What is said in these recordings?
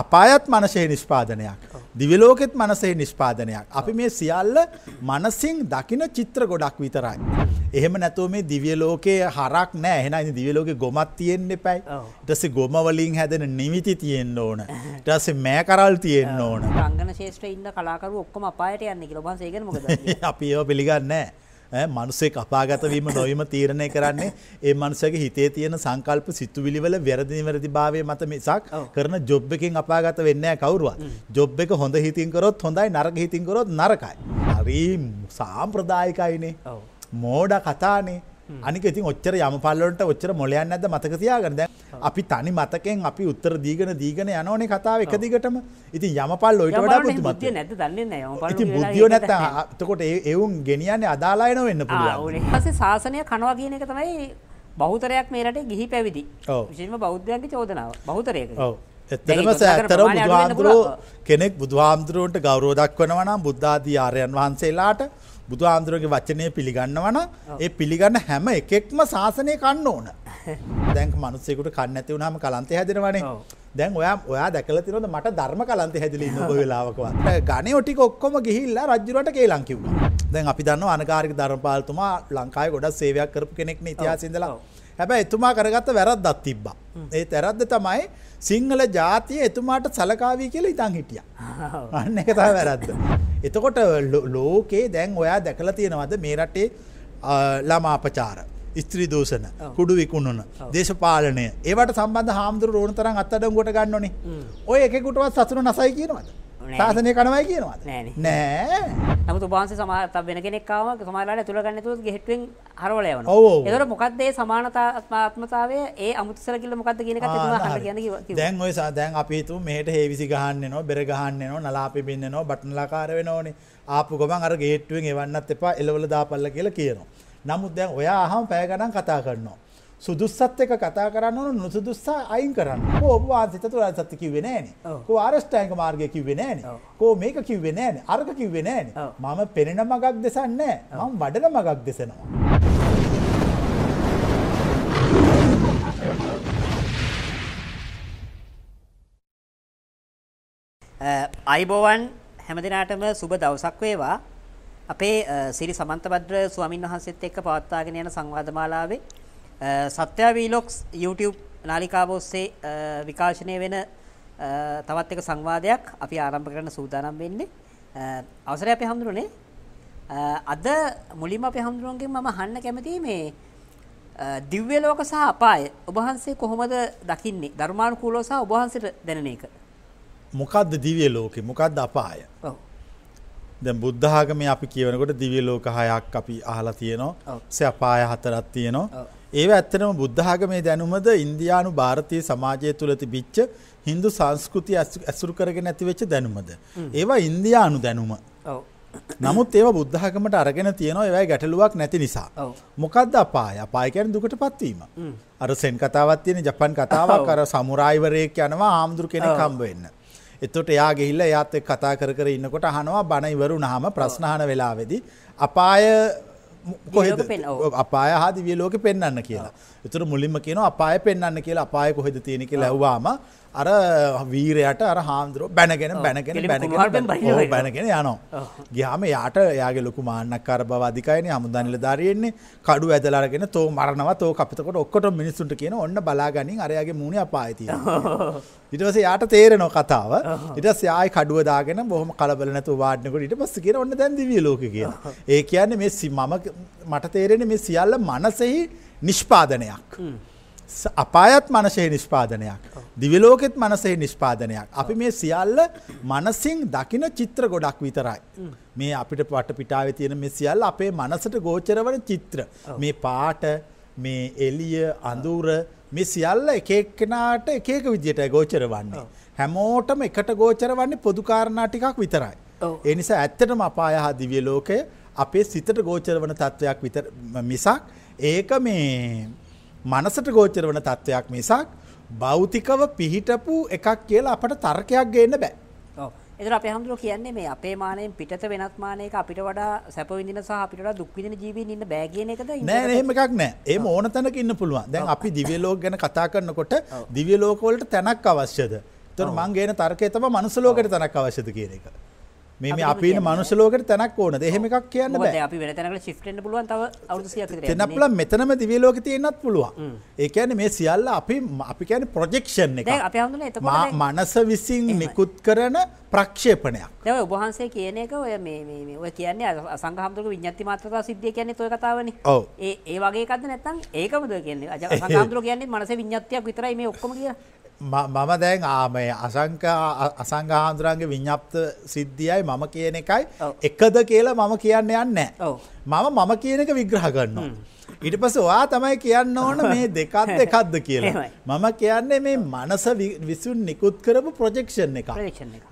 අපායත් මනසෙහි නිෂ්පාදනයක්. දිවිලෝකෙත් මනසෙහි නිෂ්පාදනයක්. අපි මේ සියල්ල මනසින් දකින චිත්‍ර ගොඩක් විතරයි. එහෙම නැතුව මේ දිවියලෝකයේ හරක් නෑ එහෙන ඉ දිවිලෝක ගොමත් තියෙන්න්න පැයි ටස ගොමවලින් හැදෙන නිවිති තියෙන්න්න ඕන ටස මෑ කරල් තියෙන්න්න ඕන රංගන ශේෂ්‍ර ඉන්න කලාකරු ඔක්කොම අපායට යන්න කිලබන්සේගෙන මොකද අපි ඒව පිළිගන්නෑ. මනුසෙක් අපාගතවීම නොවීම තීරණය කරන්නේ ඒ මනුසගේ හිතේ තියෙන සංකල්ප සිත්තුවිලිවල වැරදිනිවැරදි භාවය මත මිසක් කරන ජොබ් එකින් අපාගත වෙන්න කවරුවත්. ජොබ් එක හොඳ හිතින්කරොත් හොඳයි නරග හිතින්කරොත් නරකයි. හරි සාම්ප්‍රදායිකයිනේ මෝඩ කතානේ අනික ඉතින් ඔච්චර යමපල්ලොට ඔච්චර මොලයන් ඇද මතක තියාගන්න දැන් අපි තනි මතකෙන් අපි උත්තර දීගෙන දීගෙන යනෝනේ කතාව එක දිගටම ඉතින් යමපල් ඔයිට වඩා බුද්ධිමත් නැද්ද දන්නේ නැහැ ඉතින් බුද්ධිය නැත්තම් එතකොට ඒවුන් ගෙනියන්නේ අදාළයන වෙන්න පුළුවන් ඊපස්සේ සාසනය කනවා කියන එක තමයි බහුතරයක් මේ රටේ ගිහි පැවිදි විශේෂම බෞද්ධයන්ගේ චෝදනාව බහුතරයක ඔව් එතරම සෑතර බුදුහාමුදුරුවෝ කෙනෙක් බුදුහාමුදුරුවන්ට ගෞරෝදක් වනවනම් බුද්ධාධී ආරයන් වහන්සේලාට බුදු ආන්දුරගේ වචනය පිළිගන්නවන ඒ පිළිගන්න හැම එකෙක්ම ශාසනය කන්න ඕන දැන් මනුස්සෙකුට කන්න ඇති වුණම කලන්තය හැදෙනවනේ දැන් ඔයා ඔයා දැකල තිරොද මට ධර්ම කලන්තය හැදිලි නොබ වෙලාවකවත් ගණ ඔටික ඔක්කොම ගිහිල්ලා රජ්ජුරට කේලං කිව්ව දැන් අපි දන්න අනකාරික ධර්මපාලතුමා ලංකායි ගොඩක් සේවයක් කරපු කෙනෙක්න ඉතිහාසිදලා හැබැ එතුමා කරගත්ත වැරත් දත් තිබ්බා ඒ තැරද්ද තමයි සිංහල ජාතිය එතුමාට සලකාවී කියල ඉතන් හිටිය. අන්න එකතා වැරද්ද. එතකොට ලෝකේ දැන් ඔයා දැකල තියෙනවද මේ රටේ ළමාපචාර. ස්ත්‍රී දූෂණ කුඩු විකුණන දේශපාලනය ඒවට සම්බඳ හාමුදුර ඕන තරන් අත්තඩම් ගොට ගන්නනේ ඔය එකකුටවත් සසුන නසයි කියනවද ශාසනය කනවයි කියනවාද නෑ නමුතු බාන්ස සමාත වෙන කෙනෙක්කාව සමාලාට තුළගන්නතු ගෙට්ටුවෙන් හරෝල යන එතට මොකක්දේ සමානතාත්මතාවය ඒ අමුත්සරකිල මොකක්ද කියන දැන් ඔයසා දැන් අපිතු මෙහට හේවිසි ගහන්න නො බෙර ගහන්න නො නලාපි බින්න නො බට්නලාකාර වෙන ඕනේ ආපු ගමන් අර ගේට්ටුවෙන් එවන්නත් එපා එලවල දාපල්ල කියලා කියනවා නමුත් දැන් ඔයා හම පෑගනම් කතා කරනවා සුදුස්සත් එක කතා කරන්න නුසුදුස්සා අයින් කරන්න ඔබ වාසිත තුරා සත්ත කිව්වේ නෑනේ කෝ ආරෂ්ඨායක මාර්ගය කිව්වේ නෑනේ කෝ මේක කිව්වේ නෑනේ අර්ග කිව්වේ නෑනේ මම පෙනෙන මගක් දෙසන්නේ නෑ මම වඩන මගක් දෙසනවා අයිබෝවන් හැමදිනාටම සුබ දවසක් වේවා අපේ සිරි සමන්තබද්‍ර ස්වාමින් වහන්සේත් එක්ක පවත්වාගෙන යන සංවාද මාලාවේ සත්‍යා වීලොක්ස් YouTube නාලිකාව ඔස්සේ විකාශනය වෙන තවත් එක සංවාදයක් අපි ආරම්භ කරන්න සූදානම් වෙන්නේ අවසරය අපි හඳුරුනේ අද මුලින්ම අපි හඳුරුවන්ගෙන් මම අහන්න කැමතියි මේ දිව්‍ය ලෝක සහ අපාය ඔබ වහන්සේ කොහොමද දකින්නේ ධර්මානුකූලව සහ ඔබ වහන්සේට දැනෙන එක මොකද්ද දිව්‍ය ලෝකේ මොකද්ද අපාය ඔව් දැන් බුද්ධ ආගමේ අපි කියවනකොට දිව්‍ය ලෝක හයක් අපි අහලා තියෙනවා සේ අපාය හතරක් තියෙනවා ඒව ඇත්තනම බුද්ධාගමේ දැනුමද ඉන්දයානු භාරතය සමාජය තුළ තිබිච්ච හින්දු සංස්කෘති ඇසුරු කරගෙන ඇතිවෙච්ච දැනුමද. ඒවා ඉන්දයානු දැනුම. නමුත් ඒව බුද්ධාගමට අරගෙන තියෙන ඒවයි ගැටලුවක් නැති නිසා. මොකක්ද අපාය අපායකැන දුකට පත්වීම. අර සෙන් කතාවත් තියෙන ජපන් කතාවක් අර සමුරායිවරයෙක් යනවා ආමුදුර කෙන කම්බවෙන්න. එතොට එයා ගෙහිල්ල එයාත් කතා කර ඉන්නකොට හනවා බණයිවරු නහම ප්‍රශ්නාන වෙලාවෙදි. අපාය කොහෙද අපාය හාදිවිය ලෝක පෙන්න්න කියලා. එතුර මුලින්ම කියන අපාය පෙන්න්න කියලා අපාය කොහෙද තියෙනෙක ලැව්වාම අර වීරයට අර හාන්දුරුව බැනගෙන බැනගෙන බැනගෙන බැනගෙන යනවා. ගියාම යාට යාගේ ලොකු මාන්නක්කාර බව අධිකයන හමුදනිල ධරයෙන්නේ කඩු ඇදලාරගෙන තෝ මරනවා තෝ අපිතකොට ඔක්කොට මිනිස්සුන්ට කියන ඔන්න බලාගනින් අරයාගේ මූුණ අපායතිය. ඉටවස යාට තේරෙනො කතාව ඉටස් යායි කඩුවදාගෙන බොහම කලබල නැතු වාඩනකොට ඉට පස්ස කියෙන ඔන්න දැන්දිවිය ලෝක කිය. ඒ කියන්නේ මේ සි මම මට තේරෙන මේ සියල්ල මනසෙහි නිෂ්පාදනයක්. අපායත් මනසෙහි නිෂ්පාදනයක්. දිවිලෝකෙත් මනසෙහි නිෂ්පාදනයක්. අපි මේ සියල්ල මනසින් දකින චිත්‍ර ගොඩක් විතරයි. මේ අපිට පට පිටාව තියෙන මෙ සියල්ල අපේ මනසට ගෝචරවන චිත්‍ර. මේ පාට මේ එලිය අඳුර මේ සියල්ල එකක්කෙනාට එකක විදියට ගෝචර වන්නේ. හැමෝටම එකට ගෝචර වන්නේ පොදුකාරණා ටිකක් විතරයි. එනිසා ඇත්තටම අපාය හා දිවිය ලෝකය අපේ සිතට ගෝචර වන තත්ත්වයක් විතර මිසක් ඒක මේ මනසට ගෝචර වන තත්ත්වයක් මිසක් බෞතිකව පිහිටපු එකක් කියලා අපට තර්කයක් ගේන්න බෑ. එතන අපේ හඳුර කියන්නේ මේ අපේ මානයෙන් පිටත වෙනත් මානයක අපිට වඩා සැප විඳින සහ අපිට වඩා දුක් විඳින ජීවීන් ඉන්න බෑ කියන එකද නෑ නෑ එහෙම එකක් නෑ. ඒ ඕන තැනක ඉන්න පුළුවන්. දැන් අපි දිව්‍ය ලෝක ගැන කතා කරනකොට දිව්‍ය ලෝක වලට තැනක් අවශ්‍යද? එතන මං ගේන තර්කය තමයි මනුස්ස ලෝකෙට තැනක් අවශ්‍යද කියන එක. මේ අපි මනුසලෝකට තැනක් ඕන දෙහෙම එකක් කියන්න අපි වෙනතැනකට ශිප්ටෙන්ට පුළුවන් තව අවුදු තැනපුල මෙතනම දිවියලෝක තියෙනත් පුළුවන් ඒකැන මේ සියල්ල අපි අපි කියන ප්‍රජෙක්ෂන් එක මනස විසින් නිකුත් කරන ප්‍රක්ෂේපනයක් ඇ ඔබහන්සේ කියන එක ඔය ඔය කියන්නේ සංහමතුක විඥති මාත්‍රතා සිද්ධිය කියන්නේ තොය කතාවන ඒ ඒ වගේකද නැත්තන් ඒකමද කියන්නේ අජ සහතුර කියන්නේ මනස විඥත්තියක් විතරයි මේ ඔක්කම කිය මම දැන් ආමය අසංක අසංගහාන්දුරන්ගේ විඤ්ඥප්ත සිද්ධියයි මම කියන එකයි එකද කියලා මම කියන්න යන්න මම මම කියන එක විග්‍රහ කරන්නවා. ඉට පස වා තමයි කියන්න ඕන මේ දෙකත් එකක්ද කියලා. මම කියන්නේ මේ මනස විසුන් නිකුත් කරපු ප්‍රජෙක්ෂන් එක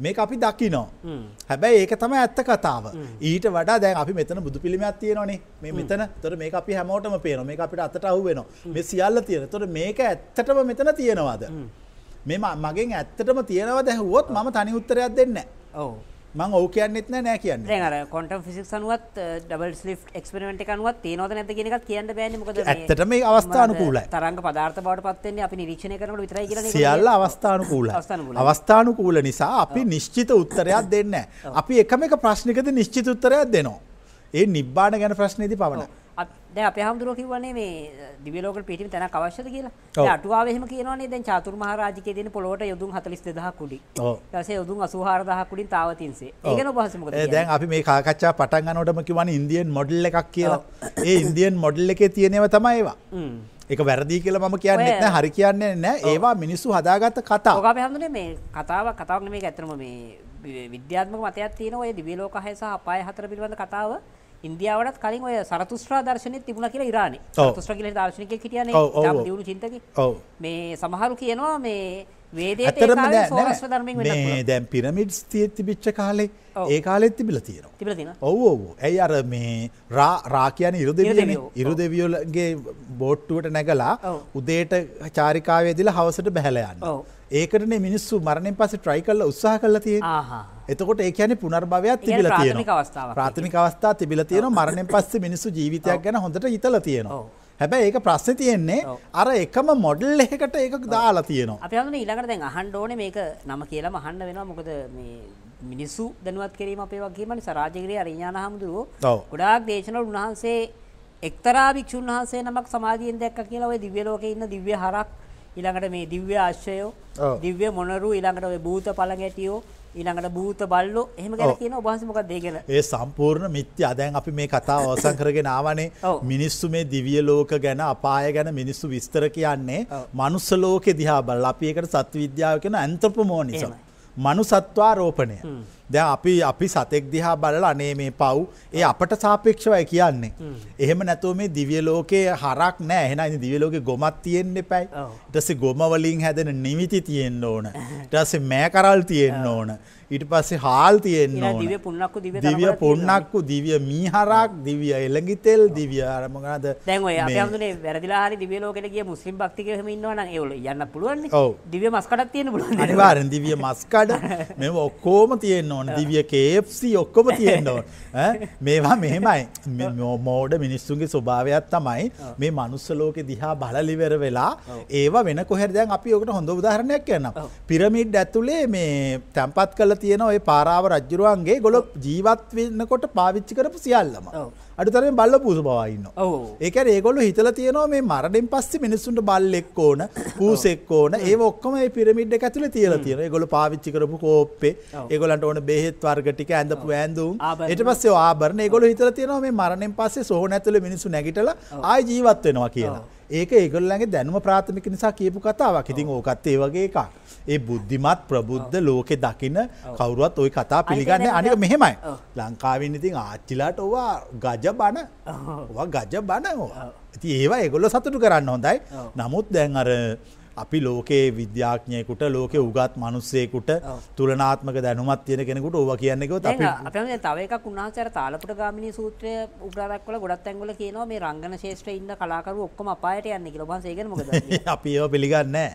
මේ අපි දකිනෝ. හැබැයි ඒක තම ඇත්ත කතාව ඊට වඩා දැන් අපි මෙතන බුදු පිළිමත් තියෙනනේ මේ මෙතන තොර මේ අපි හැමෝටම පේන මේ අපිට අතට අහුවෙන මේ සියල්ල තියෙන තොර මේක ඇත්තටම මෙතන තියෙනවාද. මෙම මගෙන් ඇත්තටම තියෙනව දැහුවොත් ම තනි උත්තරයක් දෙන්න ඔව මං ඕ කියන්නෙත් නෑ කියන්න ර කොට ෆිසික් අනුවත් ඩබල් ලි එක්ස්පිරමට අනුවත් තියනොද නැත ගෙනකක් කියන්න බෑනමකද ඇතට මේ අවස්ථානකූල තරග පදාර්ථ බවට පත්වන්නේ අපි නිරීක්ෂණ කරන විතර සියල්ල අවස්ථානකූල අවස්ථානකූල නිසා අපි නිශ්චිත උත්තරයක් දෙන්න. අපි එකම එක ප්‍රශ්නිකද නිශ්චිත උත්තරයක් දෙනවා. ඒ නිබ්බාන ගැන ප්‍රශ්නයති පවනවා. දැන් අපේ හාමුදුරුවෝ කිව්වනේ මේ දිව්‍ය ලෝකෙට පිටින් තැනක් අවශ්‍යද කියලා. දැන් අටුවාවෙහිම කියනවානේ දැන් චාතුරු මහරජකේ දෙන පොළොවට යොදුන් 42000 කුඩි. ඔව්. ඊට පස්සේ යොදුන් 84000 කුඩින් තාවතින්සේ. ඒ ගැන ඔබ හසු මොකද කියන්නේ? දැන් අපි මේ කාකච්ඡා පටන් ගන්නකොටම කිව්වනේ ඉන්දියන් මොඩල් එකක් කියලා. ඒ ඉන්දියන් මොඩල් එකේ තියෙනව තමයි ඒවා. හ්ම්. එක වැරදි කියල ම කියන්නේ න හරි කියන්නේ නෑ ඒවා මිනිස්සු හදාගත්ත කතා ඔක හඳුන මේ කතාව කතාවක් මේ ඇතරම මේ විද්‍යාත්මක මතයක් තියෙන ඔය දිවිලෝකහය සහ අපාය හතර පිළිබඳ කතාව ඉන්දියාවට කලින් ඔය සරතුස්ත්‍රා දර්ශනය තිබුණ කියලා ඉරානි තුස්ත්‍ර කියල දර්ශනක හිටියන දියුණු චින්තක මේ සමහරු කියනවා මේ දැන් පිරමිඩ්ස් තියති බිච්ච කාලේ ඒ කාලෙත් තිබිල තියෙනවා ඔව ඇයි අර මේ රාකයන ඉරුද ඉරු දෙවියෝලගේ බෝට්ටුවට නැගලා උදේට චාරිකාවේදිල හවසට බැහලයන්න ඒකටන මිනිස්සු මරණින් පස ට්‍රයි කල්ල උත්සාහ කල තිය එතකොට ඒ කියන පුනර්භවයක් තිබිල තියෙන ප්‍රාථමික අවස්ථා තිබිල තියෙන මරණයෙන් පස්සේ මිනිස්සු ජීවිතයක් ගැන හොඳට ඉතල තියෙනවා. හැබැයි ඒක ප්‍රශ්න තියෙන්නේ අර එකම මොඩල් එකකට ඒක දාලා තියෙනවා. අපි හඳුන ඊළඟට දැන් අහන්න ඕනේ මේක නම කියලා අහන්න වෙනවා මොකද මේ මිනිස්සු දැනුවත් කිරීම අපේ වගේම නිසා රාජගිරිය අරිඥාන හමුදුරුවෝ ගොඩාක් දේශනවල උන්වහන්සේ එක්තරා භික්ෂුන් වහන්සේ නමක් සමාධියෙන් දැක්ක කියලා ඔය දිව්‍ය ලෝකේ ඉන්න දිව්‍ය හරක් ඊළඟට මේ දිව්‍ය ආශ්‍රයෝ දිව්‍ය මොනරු ඊළඟට ඔය භූත පළඟැටියෝ ඊළඟට භූත බල්ලෝ එහෙම ගැන කියන ඔබහන්සේ මොකක්ද ඒ ගැන? ඒ සම්පූර්ණ මිත්‍යා. දැන් අපි මේ කතාව අවසන් කරගෙන ආවනේ. මිනිස්සු මේ දිව්‍ය ලෝක ගැන, අපාය ගැන මිනිස්සු විස්තර කියන්නේ මනුස්ස ලෝකෙ දිහා බලලා අපි ඒකට සත්ත්ව විද්‍යාව කියන ඇන්ත්‍රොපොමෝනිසම්. මනුසත්වාරෝපණය. දැන් අපි අපි සතෙක් දිහා බලලා අනේ මේ පව් ඒ අපට සාපේක්ෂවයි කියන්නේ. එහෙම නැතුව මේ දිව්‍ය ලෝකයේ හරක් නෑ. එහෙනම් ඉතින් දිව්‍ය ලෝකේ ගොමක් තියෙන්න එපයි. ඊට පස්සේ ගොම වලින් හැදෙන නිමිති තියෙන්න ඕන. ඊට පස්සේ මෑ කරල් තියෙන්න ඕන. ඊට පස්සේ හාල් තියෙන්න ඕන. දිව්‍ය පුන්නක්කු දිව්‍ය දිව්‍ය පුන්නක්කු දිව්‍ය මීහරක් දිව්‍ය එළඟි තෙල් දිව්‍ය අර මොකද දැන් ඔය අපි හඳුනේ වැරදිලා හරි දිව්‍ය ලෝකෙට ගිය මුස්ලිම් භක්තිකයෝ එහෙම ඉන්නවා නම් ඒවල යන්න පුළුවන් නේ. ඔව්. දිව්‍ය මස් කඩක් තියෙන්න පුළුවන්. අනිවාර්යෙන් දිව්‍ය මස් කඩ මේව ඔක්කොම තියෙන්න ඕන දිවිය කේප්සි ඔක්කොම තියෙන්න්න ඕන මේවා මෙහෙමයි මෝඩ මිනිස්සුන්ගේ ස්වභාවයක් තමයි මේ මනුස්සලෝක දිහා බලලිවර වෙලා ඒවා වෙන කොහෙරදයන් අපි ඔකට හොඳ උදාහරණයක් කියන්න පිරමිඩ් ඇතුලේ මේ තැම්පත් කල තියෙන ඔය පාරාව රජ්ජුරුවන්ගේ ගොලො ජීවත්වන්නකොට පාවිච්චි කරපු සියල්ලම. අඩුතරෙන් බල්ල පූස බවයින්න ඒක ඒගොල්ල හිතල තියනවා මේ මරණින් පස්සේ මිනිස්සුන්ට බල්ලෙක් ඕන පූසෙක් ඕන ඒ ඔක්කම පිරමිඩ් ඇතුල තියල තියෙන ගොල පාවිච්චි කරපු කෝප්පේ ඒගොලන්ට ඕන බෙහෙත් වර්ගටික ඇඳපු ඇඳුම් එට පස්සේ ආබරණ ගොල හිතල තියනවා මේ මරණෙන් පස්සේ සෝන ඇතුල මිනිසු නැගිටල ආය ජීවත්වෙනවා කියලා ඒක ඒගොල්ලන්ගේ දැනුම ප්‍රාථමික නිසා කියපු කතාවක් ඉතින් ඕකත් ඒ වගේ එකක්. ඒ බුද්ධිමත් ප්‍රබුද්ධ ලෝකෙ දකින කවුරුවත් ඔය කතා පිළිගන්න අනික මෙහෙමයි. ලංකාවෙන් ඉතින් ආච්චිලාට ඕවා ගජ බණ ගජ බණ ඕ. ඇති ඒවා ඒගොල්ල සතුටු කරන්න හොඳයි. නමුත් දැන් අර අපි ලෝකයේ විද්‍යාඥයකුට ලෝක උගත් මනුස්සයකුට තුළනාත්මක දැනුමත් තියෙන කෙනෙකුට ඕව කියන්නෙකොත් අපේ තව එකක් උන්හසර තාලපුට ගාමිනි සූත්‍රය උගරක්වල ගොඩත් ඇංගල කියනවා මේ රංගන ශේෂ්‍ර ඉන්න කලාකරු ඔක්කොම අපායට යන්න කිලබන්සේගෙන මොකද අපි ඒව පිළිගන්නෑ.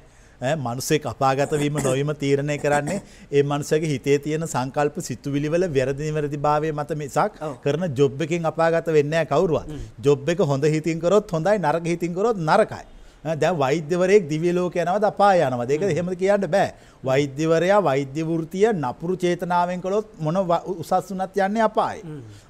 මනුසේ කපාගතවීම නොවීම තීරණය කරන්නේ ඒ මනුසගේ හිතේ තියෙන සංකල්ප සිත්තුවිලිවල වැරදිනිවැරදි භාවය මත මිසක් කරන ජොබ් එකින් අපාගත වෙන්න කවරුවත්. ජොබ් එක හොඳ හිතින්කරොත් හොඳයි නරග හිතින්කරොත් නරකයි. දැ වෛද්‍යවරෙක් දිවිලෝක යනවද අපා යනවද ඒක හෙම කියන්න බෑ වෛද්‍යවරයා වෛද්‍ය වෘතිය නපුරු චේතනාවෙන් කළොත් මොන උසස් වුණත් යන්නේ අපායි.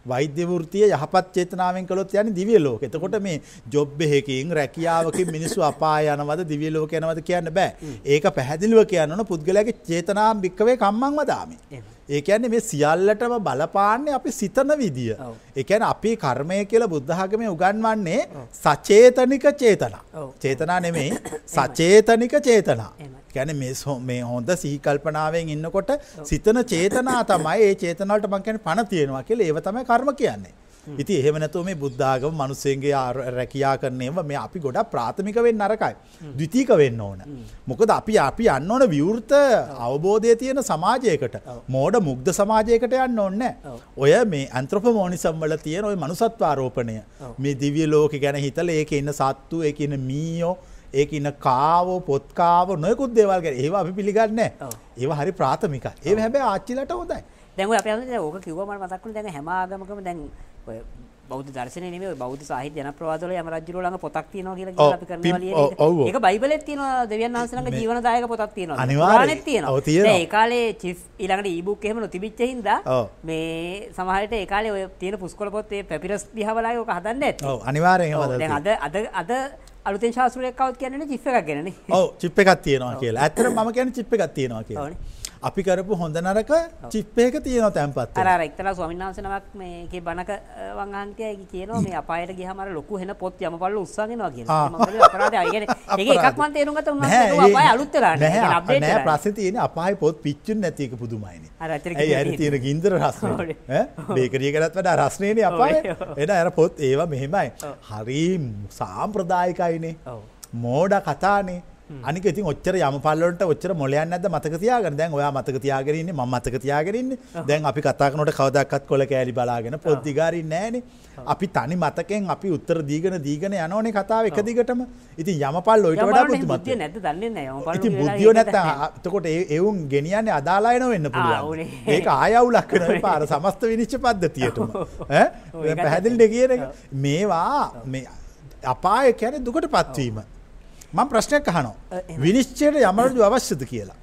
වෛද්‍ය වෘතිය යහපත් චේතනාවෙන් කළොත් යන්නේ දිව්‍ය ලෝකෙ. එතකොට මේ ජොබ් එකකින් රැකියාවකින් මිනිස්සු අපාය යනවද දිව්‍ය ලෝකෙ යනවද කියන්න බෑ. ඒක පැහැදිලිව කියන්න ඕන පුද්ගලයාගේ චේතනාම් භික්කවේ කම්මං වදාමි. ඒ කියන්නේ මේ සියල්ලටම බලපාන්නේ අපි සිතන විදිය. ඒ කියන්නේ අපි කර්මය කියලා බුද්ධ학මේ උගන්වන්නේ සචේතනික චේතනා. චේතනා නෙමෙයි සචේතනික චේතනා. ගැන මේ හොඳ සීකල්පනාවෙන් ඉන්නකොට සිතන චේතනා තමයි ඒ චේතනට මංකැන පණ තියෙනවා කියල ඒව තමයි කර්ම කියන්නේ. ඉති එහෙමනැතුව මේ බුද්ධාගම මනුස්සයන්ගේ රැකයා කරනයම මේ අපි ගොඩා ප්‍රාථමික වෙන් නරකයි. දවිතීක වෙන්න ඕන. මොකද අපි අපි අන්න ඕන විවෘත අවබෝධය තියෙන සමාජයකට මෝඩ මුක්ද සමාජයකට යන්න ඔන්න. ඔය මේ ඇන්ත්‍රප මෝනිසම්වල තියෙන ඔය මනුසත්වාරෝපණය මේ දිවිය ලෝක ගැන හිතල ඒක ඉන්න සත්තු එක ඉන්න මීයෝ ඒක ඉන්න කාවෝ පොත්කාව නොයකුත් දේවල් ගැන ඒවා අපි පිළිගන්න ඒව හරි ප්‍රාථමික ඒ හැබැ ආච්චිලට හොදයි දැව අප ඕක කිවම මතක්කු දැන් හැමාගමකම දැන් බෞද්ධ දර්ශන නේ බෞද්ධ සාහිත්‍ය ජනප්‍රවාදවල යම රජුර ළඟ පොතක් තියෙනවා කියලා අපි කරනවා ඒක බයිබලෙත් තියෙනවා දෙවියන් වහන්සේලාගේ ජීවනදායක පොතක් තියෙනවා අනිවාර්යයෙන්ම තියෙනවා ඔව් තියෙනවා ඒ කාලේ චිෆ් ඊළඟට ඊබුක් එහෙම නොතිබිච්ච හින්දා මේ සමහරට ඒ කාලේ ඔය තියෙන පුස්කොළ පොත් ඒ පැපිරස් දිහා බලලා ඕක හදන්නේ නැති ඔව් අනිවාර්යයෙන්ම හදලා දැන් අද අද අද අලුතෙන් ශාසනයක් කවත් කියන්නේ චිප් එකක් ගැන ඔව චිප් එකක් තියෙනවා කියලා ඇතර ම කියන චිප් එකක් තියෙනවා කිය අපි කරපු හොඳ නරක චිප්පයක තියෙන තැන්පත් අර එක්තර ස්වමින්නාසනක් මේගේ බණක වංහන්තයයි කියන මේ අපයට ගහමර ලොකු හෙන පොත් යම පල්ල උත්සාගෙනවා කිය එකක්මන් තේරුගත අලුත්තර ප්‍රස තියෙන අපයි පොත් පිච්චුන් නැතික පුදුමයින ඇ තියෙන ගින්දර රස්න බේකරිය කරත් වට රස්නයන අපයි එන ඇර පොත් ඒවා මෙහෙමයි හරි සාම්ප්‍රදායකයිනේ මෝඩ කතානේ Hmm. අනික ඉතින් ඔච්චර යමපල්ලට ඔච්චර මොලයන් ඇද මතකතියාගෙන දැන් ඔයා මතකතියාගරන්න ම මතකතියාගරන්න දැන් අපි කතාකනොට කවදක්ත් කොල කෑලි බලාගෙන පොද්ධිකාරී නෑන අපි තනි මතකෙන් අපි උත්තර දීගෙන දීගෙන යනඕනේ කතාව එක දිගටම ඉතින් යමපල් ඔයිට මත නැත දන්න බුද්ධියෝ නැත තකොට එවුන් ගෙනියන්නේ අදාලායන වෙන්න පුළුවන් ඒක ආයවුලක්කන පාර සමස්ත විනිච්ච පද්ධතියට පැහැදිල්ට කියන මේවා මේ අපාය කැන දුකට පත්වීම මම ප්‍රශ්නයක් අහනවා විනිශ්චයට යමරජු අවශ්‍යද කියලා.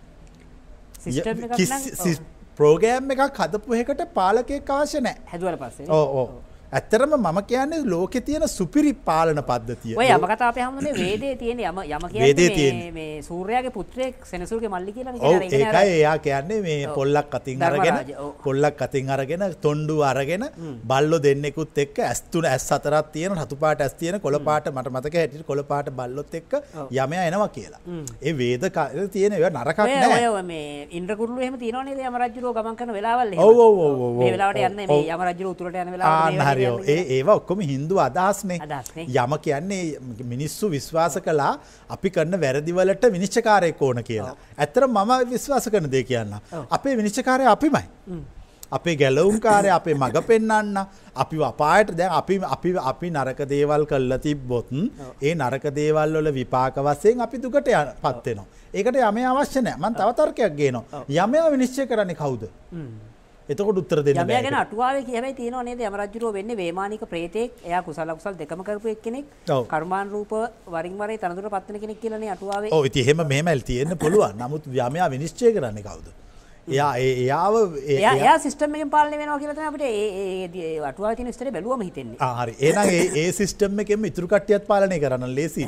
ප්‍රෝගෑම් එකක් හදපු එකට පාලකයක් අවශ්‍ය නෑ හැදුවට පස්සේ ඕ ඕ ඇත්තරම මම කියන්නේ ලෝකෙ තියෙන සුපිරි පාලන පද්ධතිය ඔය යම කතා අපේ හමුනේ වේදේ තියෙන යම යම කියන්නේ මේ සූර්යාගේ පුත්‍රයෙක් සෙනසුරුගේ මල්ලි කියලා ඔව් ඒකයි එයා කියන්නේ මේ පොල්ලක් අතින් අරගෙන පොල්ලක් අතින් අරගෙන තොණ්ඩු අරගෙන බල්ලෝ දෙන්නෙකුත් එක්ක ඇස් තුන ඇස් හතරක් තියෙන රතු පාට ඇස් තියෙන කොළ පාට මට මතක හැටියට කොළ පාට බල්ලොත් එක්ක යමයා එනවා කියලා ඒ වේද තියෙන ඒවා නරකක් නෑ ඔය මේ ඉන්ද්‍රකුරුළු එහෙම තියෙනවනේ යම රජුරෝ ගමන් කරන වෙලාවල් එහෙම ඔව් ඔව් ඔව් මේ වෙලාවට යන්නේ මේ යම රජුරෝ උතුරට යන වෙලාවට ආචාරයෝ ඒ ඒවා ඔක්කොම හින්දු අදහස්නේ යම කියන්නේ මිනිස්සු විශ්වාස කලා අපි කරන වැරදිවලට විනිශ්චකාරයක් ඕන කියලා. ඇත්තර මම විශ්වාස කරන දේ කියන්න. අපේ විනිශ්චකාරය අපිමයි. අපේ ගැලවුම් කාරය අපේ මඟ පෙන්න්න අපි අපායට දැන් අපි අපි අපි නරක දේවල් කල්ල තිබ්බොතුන් ඒ නරක දේවල් වල විපාක වසයෙන් අපි දුකට යන පත්වෙනවා. ඒකට යම අවශ්‍යනෑ මන් තවතර්කයක් ගේනවා යමයා විනිශ්චය කරන්නේ කවුද. එතකොට උත්තර දෙන්න බෑ. යමයාගෙන අටුවාවේ කියමයි තියෙනව නේද? යම රජුරෝ වෙන්නේ වේමානික ප්‍රේතෙක්. එයා කුසල අකුසල දෙකම කරපු එක්කෙනෙක්. කර්මාන් රූප වරින් වර ඒ තනතුර පත්වන කෙනෙක් කියලානේ අටුවාවේ. ඔව් ඉතින් එහෙම මෙහෙමල් තියෙන්න පුළුවන්. නමුත් යමයා විනිශ්චය කරන්නේ කවුද? එයා එයාව එයා සිිටම පාලන වෙන කියලට අපට ඒ වටවා තින ස්තර බැලුවම හිතෙන්නේ හරි ඒ ඒ සිිටම් එකෙම ඉතුරකට්ටියත් පාලනය කරන්න ලෙසි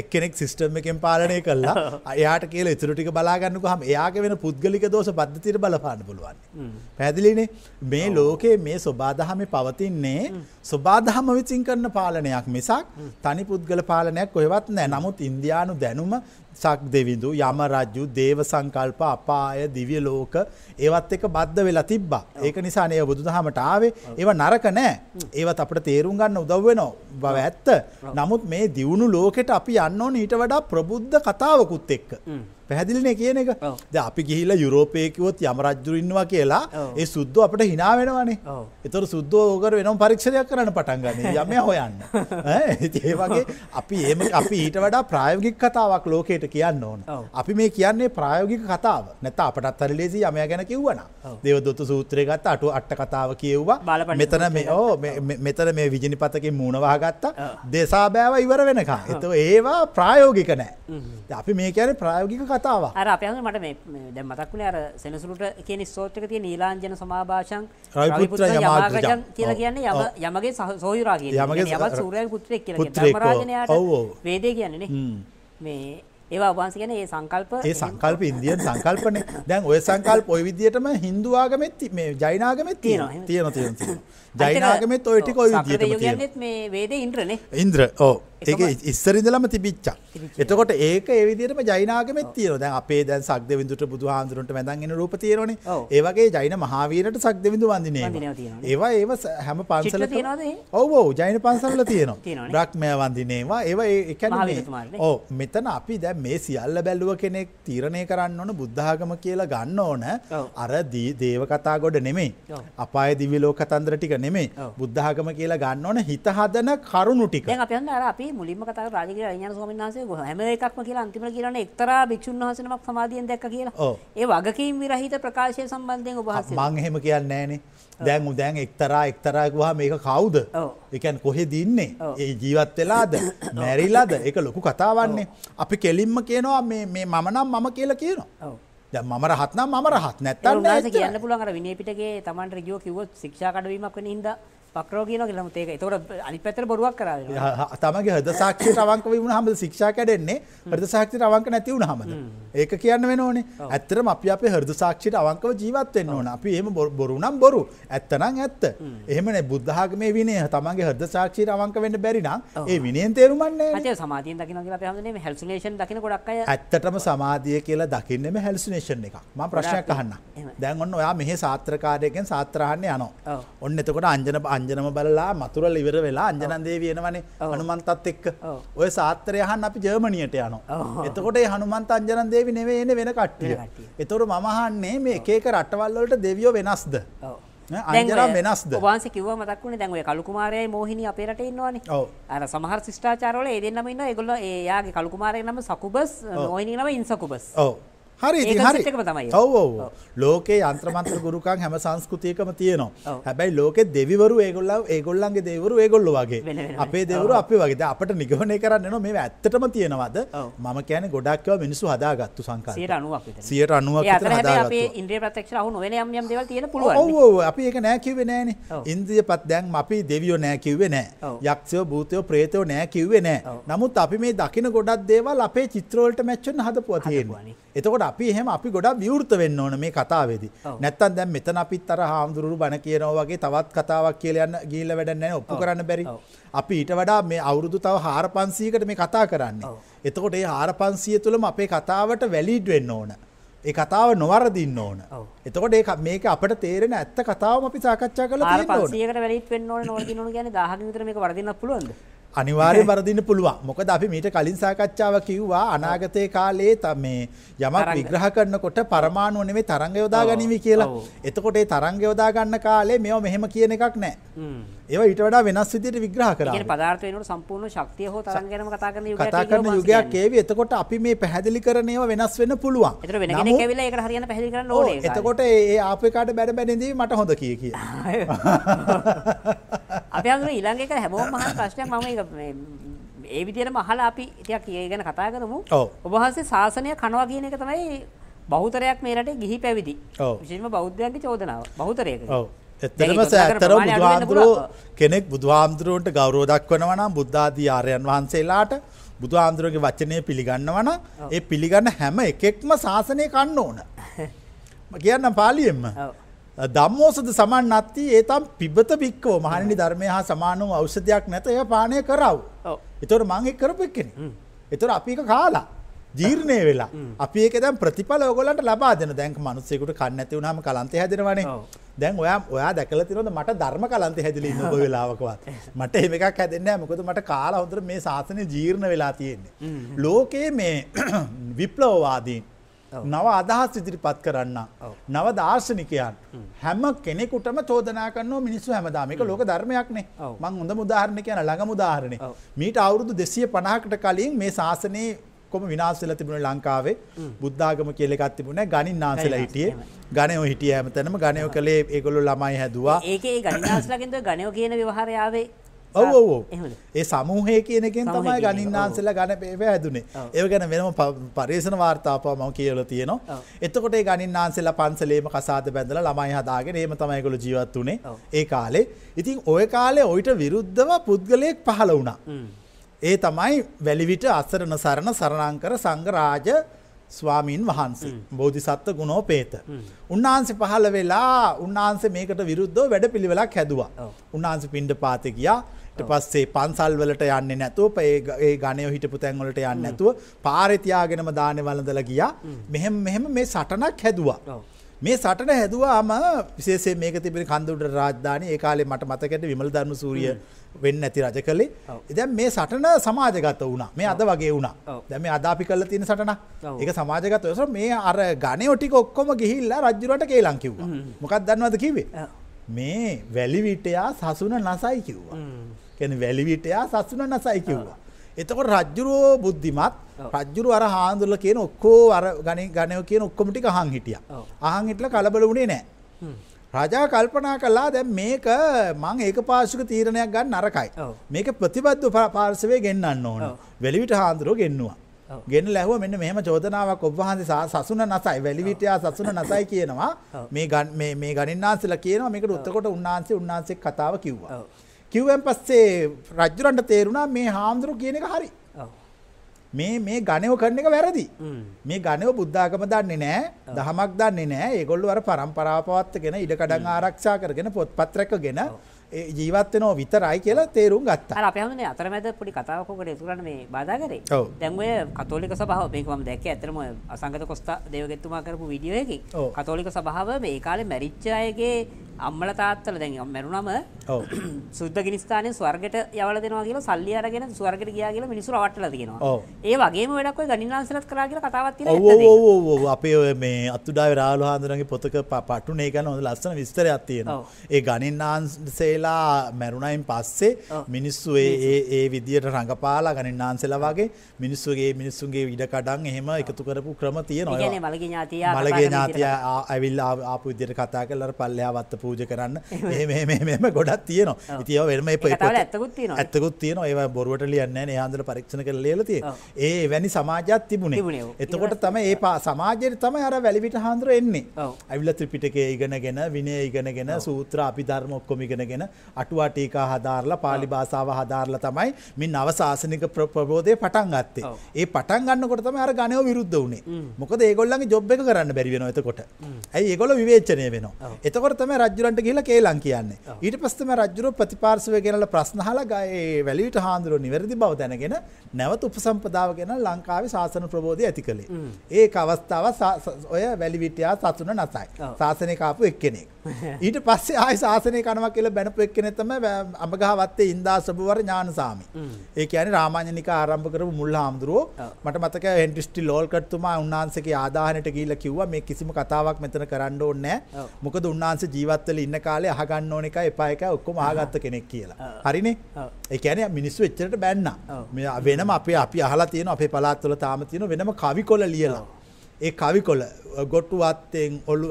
එක්කෙනෙක් සිිස්ටම් එකෙන් පාලනය කල්ලා අයාට කියල ඉතුරටික බලාගන්නක හම එයාක වෙන පුද්ගලික දෝෂ පද්ධතිර බලපාන්න පුළුවන් පැදිලිනේ මේ ලෝකයේ මේ ස්වබාදහම පවතින්නේ ස්වබාදහම විචින් කරන්න පාලනයක් මිසක් තනි පුද්ගල පාලනයක් කොයවත් නෑ නමුත් ඉන්දයානු දැනුම සක් දෙවිඳු යම රජ්ජු දේව සංකල්ප අපාය දිවිය ලෝක ඒවත් එක බද්ධ වෙලා තිබ්බා ඒක නිසා නය බුදු දහමට ආවේ ඒව නරක නෑ ඒවත් අපට තේරුම් ගන්න උදව්වෙනෝ බව ඇත්ත නමුත් මේ දියුණු ලෝකෙට අපි යන්න ඕන ඊට වඩා ප්‍රබුද්ධ කතාවකුත් එක්ක පැහදිලින කියන එක ද අපි ගිහිල්ල යුරෝපයකිවොත් යමරජ්ජුර ඉන්නවා කියලා ඒ සුද්ද අපට හිනාවෙනවානේ එතර සුද්දෝකර වෙනම් පරීක්ෂයක් කරන පටන්ගන්න යම හොයන්න ඒ වගේ අපි ඒම අපි ඊට වඩා ප්‍රායෝගික කතාවක් ලෝකයට කියන්න ඕන අපි මේ කියන්නේ ප්‍රායෝගික කතාව නැත අපටත් හරිලේසි යම ගැන කිව්වන දෙවදොත්තු සූත්‍රයගත් අටු අට්ට කතාව කියව්වා බල මෙතන මේ ඕ මෙතන මේ විජිනි පතකින් මූුණවාගත්තා දෙසා බෑව ඉවර වෙනකා එත ඒවා ප්‍රායෝගික නෑ අපි මේ කියන ප්‍රායෝගික කතාව අර අප මට දැ මතක්ුණ අර සෙනසුලට කියන ස්තෝත්‍රක තිය නීලාංජන සමාභාෂන් යමාගජන් කියලා කියන්නේ යම යමගේ සහසෝයරාගේ යමගේ යවත් සූරය පුත්‍රෙක් කිය රාජනයට වේදය කියන්නේ මේ ඒවා වහන්ස ගැන ඒ සංකල්ප ඒ සංකල්ප ඉන්දියන් සංකල්පන දැන් ඔය සංකල්ප ඔය විදිහටම හින්දුවාගමෙත් මේ ජයිනාගමෙත් තියෙනවා තියෙන තියෙන තියෙනවා ජයිනාගමත් ඔය ටික ඔය මේ වේද ඉන්ද්‍රනේ ඉන්ද්‍ර ඕ ඒ ඉස්සරිදලම තිබිච්චා. එතකොට ඒක ඒවිදිරම ජයිනාගම තියර දැන් අපේ දැන් සක්ද විදුට බුදුහාන්දුරට මැදන්ගෙන රූප තේරන ඒවගේ ජයින මහාවීරට සක්ද විඳු වන්දිනේ ඒවා ඒව හැම පන්සල ඔවෝ ජයින පන්සල්ල තියනවා ්‍රක්මය වන්දිනේවා ඒවා එකැන ඕ මෙතන අපි දැ මේ සියල්ල බැල්ලුව කෙනෙක් තීරණය කරන්න ඕන බුද්ධාගම කියලා ගන්න ඕන අර දී දේව කතා ගොඩ නෙමේ අපය දිවිලෝ කතන්දර ටික නෙමේ බුද්ධාගම කියලා ගන්න ඕන හිත හදන කරුණු ටික. දැන් අපි අර අපි මුලින්ම කතා කරා රාජගිර අරිඥාන ස්වාමීන් වහන්සේ හැම එකක්ම කියලා අන්තිමට කියනවනේ එක්තරා භික්ෂුන් වහන්සේ නමක් සමාධියෙන් දැක්ක කියලා. ඒ වගකීම් විරහිත ප්‍රකාශය සම්බන්ධයෙන් ඔබ වහන්සේ. මම එහෙම කියන්නේ නැහනේ. දැන් දැන් එක්තරා එක්තරා ගුවා මේක කවුද? ඒ කියන්නේ කොහෙද ඉන්නේ? ඒ ජීවත් වෙලාද? මැරිලාද? ඒක ලොකු කතාවන්නේ. අපි කෙලින්ම කියනවා මේ මේ මම නම් මම කියලා කියනවා. ද මම රහත්නම් මම රහත් නැත්තන් කියන්න පුළන්ට විනපිටගේ තමන්ට ගියෝ කිව ක්ෂාකඩවීමක් වන හිද පක්‍රෝ කියන කියලා මුත් ඒක ඒතකොට අනිත් පැත්තට බොරුවක් කරා වෙනවා. තමගේ හද සාක්ෂියට අවංක වුණාම ශික්ෂා කැඩෙන්නේ හෘද සාක්ෂියට අවංක නැති වුණාමද. ඒක කියන්න වෙනෝනේ. ඇත්තටම අපි අපේ හෘද සාක්ෂියට අවංකව ජීවත් වෙන්න ඕන. අපි එහෙම බොරු නම් බොරු. ඇත්ත නම් ඇත්ත. එහෙමනේ බුද්ධ ආගමේ විනය තමගේ හෘද සාක්ෂියට අවංක වෙන්න බැරි නම් ඒ විනයෙන් තේරුම් ගන්න නෑනේ. අතේ සමාධියෙන් දකින්න කියලා අපි හැමදේම හැලුසිනේෂන් දකින්න ගොඩක් අය. ඇත්තටම සමාධිය කියලා දකින්නේම හැලුසිනේෂන් එකක්. මම ප්‍රශ්නයක් අහන්නම්. දැන් ඔන්න ඔයා මෙහි සාත්‍රකාරයකින් සාත්‍රාහන්න යනවා. ඔන්න එතකොට අංජන අංජනම බලලා මතුරල් ඉවර වෙලා අංජනන්දේ වෙනවනේ හනුමන්තත් එක්ක ඔය සාත්‍රය හන් අපි ජර්මණියට යන එතකොට හනුමන්ත අංජනන් දේවි නෙවේ එන වෙන කට්ටිය එතොර මමහන්නේ මේ ඒක රටවල්වලට දෙවියෝ වෙනස්ද අජර වෙනස්ද වාස කිව මතක්ුණ දැන්ව කලුකුමාරය මෝහිනි අපේරට ඉන්නවාන අර සමහර ශිෂ්ාචරල ඒ දෙන්නම ඉන්න එගොල්ල ඒයාගේ කලුකුමාරය නම සකුබස් ඕයිනි නම ඉන්සකුබස් ඕ හරි හරි ඔවෝ ලෝකේ යන්ත්‍රමන්ත්‍ර ගුරුකන් හැම සංස්කෘතියකම තියනවා හැබැයි ලෝක දෙවිවරු ඒගොල්ල ඒගොල්ලන්ගේ දෙවරු ඒගොල්ල වගේ අපේ දෙවරු අපි වගේ අපට නිගමනය කරන්න න මේ ඇත්තටම තියෙනවද මම කියන ගොඩක්ව මිනිසු හදාගත්තු සංකා සියට අනුව ඉන්ද්‍රිය ප්‍රතක්ෂ නොවනයම් යම් දෙවල් තියෙන පුළුව ඔව අපි ඒක නෑකිවේ නෑන ඉන්දිය පත් දැන් අපි දෙවියෝ නෑකිවේ නෑ යක්ෂයෝ භූතයෝ ප්‍රේතයෝ නෑකිවේ නෑ නමුත් අපි මේ දකින ගොඩක් දේවල් අපේ චිත්‍රෝලට මැච්චන් හදපුවා තියෙනවා එතකොට අපි එහෙම අපි ගොඩා විවෘත වෙන්න ඕන මේ කතාවේදී. නැත්තම් දැන් මෙතන අපිත් අර හාමුදුරුවෝ බණ කියනවා වගේ තවත් කතාවක් කියලා යන්න ගිහිල්ලා වැඩක් නැහැ ඔප්පු කරන්න බැරි. අපි ඊට වඩා මේ අවුරුදු තව 4500කට මේ කතා කරන්නේ. එතකොට මේ 4500 තුළම අපේ කතාවට වැලීඩ් වෙන්න ඕන. ඒ කතාව නොවරදින්න ඕන. එතකොට ඒක මේක අපිට තේරෙන ඇත්ත කතාවම අපි සාකච්ඡා කරලා තියෙනවා. 4500කට වැලීඩ් වෙන්න ඕන නෝන කියන ගාහක විතර මේක වරදින්නත් පුළුවන්ද? අනිවාර්ය වරදින්න පුළුවන් මොකද අපි මීට කලින් සාකච්ඡාව කිව්වා අනාගතය කාලේ මේ යමක් විග්‍රහ කරනකොට පරමාණුව නෙමේ තරංග යොදා ගනිමි කියලා. එතකොට ඒ තරංග යොදා ගන්න කාලේ මේව මෙහෙම කියන එකක් නැහැ. ඒව ඊට වඩා වෙනස් විදියට විග්‍රහ කරා. ඒ පදාර්ථ වෙනකොට සම්පූර්ණ ශක්තිය හෝ තරංග ගැනම කතා කරන යුගයක් කතා කරන යුගයක් ඒවි. එතකොට අපි මේ පැහැදිලි කරන ඒවා වෙනස් වෙන්න පුළුවන්. ඒතර වෙන කෙනෙක් ඇවිල්ලා ඒකට හරියන පැහැදිලි කරන්න ඕනේ. එතකොට ඒ ආපු එකාට බැන බැන ඉඳීවි මට හොඳ කිය කිය. අපි අඳුර ඊළඟ එක හැමෝම මහා ප්‍රශ්නයක් මම ඒක මේ ඒ විදියට මහලා අපි ටිකක් ඒ ගැන කතා කරමු. ඔබ වහන්සේ ශාසනය කනවා කියන එක තමයි බහුතරයක් මේ රටේ ගිහි පැවිදි. විශේෂයෙන්ම බෞද්ධයන්ගේ චෝදනාව. බහුතරයක. ඔව්. එතරම ඇත්තර බුදුහාමුදුරුව කෙනෙක් බුදුහාමුදුරුවන්ට ගෞරෝ දක්වනවනම් බුද්ධාදී ආරයන් වහන්සේලාට බුදු හාමුදුරුවගේ වචනය පිළිගන්නවන ඒ පිළිගන්න හැම එකෙක්ම ශාසනය කන්න ඕන. කියන්න පාලියෙන්ම. දම්මෝසද සමන් අත්ති ඒතම් පිබත බික්කෝ මහනි ධර්මය හා සමානුව අවෂධයක් නැත එය පානය කරව. එතොට මං එක් කරපු එක්කෙන. එතොට අපික කාලා. ජීර්ණය වෙලා අපි ඒක දැන් ප්‍රතිඵල ඔයගොල්ලන්ට ලබා දෙන දැන් මිනිස්සෙකුට කන්න නැති වුනහම කලන්තේ හැදෙනවනේ දැන් ඔයා ඔයා දැකලා තියෙනවද මට ධර්ම කලන්තේ හැදිලා ඉන්න ඔය වෙලාවකවත් මට එහෙම එකක් හැදෙන්නේ නැහැ මොකද මට කාලා හොඳට මේ සාසනය ජීර්ණ වෙලා තියෙන්නේ ලෝකයේ මේ විප්ලවවාදීන් නව අදහස් ඉදිරිපත් කරන්න නව දාර්ශනිකයන් හැම කෙනෙකුටම චෝදනා කරන්න මිනිස්සු හැමදාම එක ලෝක ධර්මයක්නේ මං හොඳ මුදාහරණ කියන ළඟ මුදාහරණය මීට අවුරුදු දෙසිය පණහකට කලින් මේ ශාසනයේ ඔක්කොම විනාසල තිබුණ ලංකාවේ බුද්ධාගම කියලෙකක් තිබුණ ගනින් නාසලා හිටිය ගනයෝ හිටිය හැමතැනම ගනයෝ කළේ ඒගොලු ළමයි හැදවා ඒ ගනිනාසලකින්ද ගනයෝ කියන විවහරයාවේ ඔවෝ ඒ සමූහය කියනකින් තමයි ගනින්නාන්සල ගණ පේව හැදුනේ ඒ ගැන වෙනම පර්ේෂණ වාර්තාපා මම කියල තියනවා එතකොට ගනින්නාන්සෙල පන්සලේම කසාද බැඳල ළමයි හදාගෙන ඒම තමයිකොළ ජීවත් වනේ ඒ කාලේ ඉතින් ඔය කාලේ ඔයිට විරුද්ධව පුද්ගලයෙක් පහල වුණා ඒ තමයි වැලිවිට අසරණ සරණ සරණංකර සංගරාජ ස්වාමීන් වහන්සේ බෝධිසත්ව ගුණෝපේත. උන්වහන්සේ පහළ වෙලා උන්වහන්සේ මේකට විරුද්ධෝ වැඩ පිළිවෙලක් හැදවා. උන්වහන්සේ පින්ඩ පාත ගියා ට පස්සේ පන්සල් වලට යන්න නැතුව ඒ ගණය හිටපු තැන්වලට යන්න නැතුව පාරිතියාගෙනම දානය වලඳල ගියා මෙහෙම මෙහෙම මේ සටනක් හැදවා. මේ සටන හැදුවාම විශේෂයෙන් මේක තිබෙන කන්දුඩ රාජධානී ඒ කාලේ මට මතකද විමල ධර්මසූරිය වෙන්න ඇති රජ කළේ. දැන් මේ සටන සමාජගත වුණා. මේ අද වගේ වුණා. දැන් මේ අද අපි කරලා තියෙන සටන. ඒක සමාජගත වෙනසම මේ අර ගණේෝ ටික ඔක්කොම ගිහිල්ලා රජුරට කේලම් කිව්වා. මොකක්ද දන්නවද කිව්වේ? මේ වැලිවිටයා සසුන නැසයි කිව්වා. කියන්නේ වැලිවිටයා සසුන නැසයි කිව්වා. එතකොට රජ්ජුරෝ බුද්ධිමත් රජ්ජුරු අර හාන්දුරල කියන ඔක්කෝ අර ගනි ගණය කියන ඔක්කොමටි අහන් හිටිය. අහන් හිටල කලබල වුණේ නෑ. රජා කල්පනා කලා දැ මේක මං ඒක පාශික තීරණයක් ගන්න නරකයි. මේක ප්‍රතිබද්ව පාර්සවේ ගෙන්න්න ඕන. වෙලිවිට හාන්දුරුව ගෙන්නවා. ගෙන ලැහුව මෙන්න මෙහම චෝදනාවක් ඔබ්වහන්සේ සසුන නසයි වැලිවිටයා සසුන නසයි කියනවා මේ ගන් මේ ගනින්නාන්සල කියනවා මේකට උත්තකොට උන්නාන්සේ උන්නාන්සේ කතාව කිව්වා. කිව්වන් පස්සේ රජ්ජුරන්ට තේරුණා මේ හාමුදුරු කියන එක හරි මේ මේ ගණයව කරන එක වැරදි. මේ ගණයව බුද්ධාගම දන්නේ නෑ දහමක් දන්නේ නෑ ඒගොල්ලු අර පරම්පරාපවත්තගෙන ඉඩකඩන් ආරක්ෂා කරගෙන පොත්පත් රැකගෙන ජීවත් වෙනව විතරයි කියලා තේරුම් ගත්තා. අර අපි හඳුනේ අතරමැද පොඩි කතාවක් උකට ඒතුලන මේ බාධා කරේ. දැන් ඔය කතෝලික සභාව මේක මම දැක්කේ ඇත්තටම අසංගත කොස්තා දේවගෙතුමා කරපු වීඩියෝ එකේ කතෝලික සභාව මේ කාලේ මැරිච්ච අයගේ අම්මලා තාත්තලා දැන් මැරුණම සුද්දගිනිස්ථානය ස්වර්ගට යවල දෙනවා කියලා සල්ලි අරගෙන ස්වර්ගට ගියා කියලා මිනිස්සු රවට්ටලා තියෙනවා. ඒ වගේම වැඩක් ඔය ගණිනාන්සලත් කරා කියලා කතාවක් තියෙනවා. ඔව් ඔව් ඔව් ඔව් අපේ ඔය මේ අත්තුඩාවේ රාහුල හාමුදුරන්ගේ පොතක පටුනේ ගැන හොඳ ලස්සන විස්තරයක් තියෙනවා. ඒ ගණිනාන්සලා මැරුණයින් පස්සේ මිනිස්සු ඒ ඒ ඒ විදියට රඟපාලා ගණිනාන්සලා වගේ මිනිස්සුගේ මිනිස්සුන්ගේ ඉඩ කඩන් එහෙම එකතු කරපු ක්‍රම තියෙනවා. ඒ කියන්නේ මලගේ ඥාතියා මලගේ ඥාතියා ඇවිල්ලා ආපු විදියට කතා කරලා අර පල්ලෙහා වත්ත පූජා කරන්න. එහෙම එහෙම එහෙම ගොඩක් වෙනත් තියෙන ඉතිව වෙනම ඇත්තකුත් තියෙන ඒ බොරුවට ලියන්න නහන්දර පරීක්ෂණ කර ලේලතිය ඒ වැනි සමාජත් තිබුණේ එතකොට තම ඒ පා සමාජයට තම හර වැලිවිට හාන්දුර එන්නේ ඇවිල්ල ත්‍රිපිටකේ ඉගෙනගෙන විනය ඉගෙනගෙන සූත්‍ර අපි ධර්මොක්කොමිගෙනගෙන අටුවාටීකා හදාරලා පාලි භාසාාව හදාරලා තමයි මින් අවශාසනික ප්‍රබෝධය පටන් ගත්තේ ඒ පටන් ගන්නකොට තම අර ගනය විරුද්ධ වුණේ මොකද ඒගොල්ලන්ගේ ජොබ් එක කරන්න බැරිවෙන එතකොට ඇයි ඒගොල විවේචනය වෙන එතකොට තම රජරන්ට කියලා කේලං කියන්නේ ඊට පස්ත ගෞතම රජුර ප්‍රතිපාර්ශවය ගැනලා ප්‍රශ්න අහලා ඒ වැලිවිට හාමුදුරුවෝ නිවැරදි බව දැනගෙන නැවත උපසම්පදාව ගැන ලංකාවේ ශාසන ප්‍රබෝධය ඇති කළේ. ඒක අවස්ථාව ඔය වැලිවිටයා සතුන නැතයි. ශාසනය කාපු එක්කෙනෙක්. ඊට පස්සේ ආයි ශාසනය කනවා කියලා බැනපු එක්කෙනෙක් තමයි අඹගහවත්තේ ඉන්දාසබුවර ඥානසාමි. ඒ කියන්නේ රාමාඤ්ඤනික ආරම්භ කරපු මුල් හාමුදුරුවෝ මට මතකයි හෙන්ටිස්ටි ලෝල්කට්තුමා උන්වහන්සේගේ ආදාහනට ගිහිල්ලා කිව්වා මේ කිසිම කතාවක් මෙතන කරන්න ඕනේ නැහැ. මොකද උන්වහන්සේ ජීවත් වෙලා ඉන්න කාලේ අහගන්න ඕන එක එපා එකයි ඔක්කොම ආගත්ත කෙනෙක් කියලා. හරිනේ එකන මිනිස්සු එච්චරට බැන්න වෙනම අපේ අපි අහලා තියෙන අපේ පලාත්වල තාම තියෙන වෙනම කවි කොල ලියලා. ඒ කවි කොල ගොට්ටුවත්තයෙන් ඔල්ු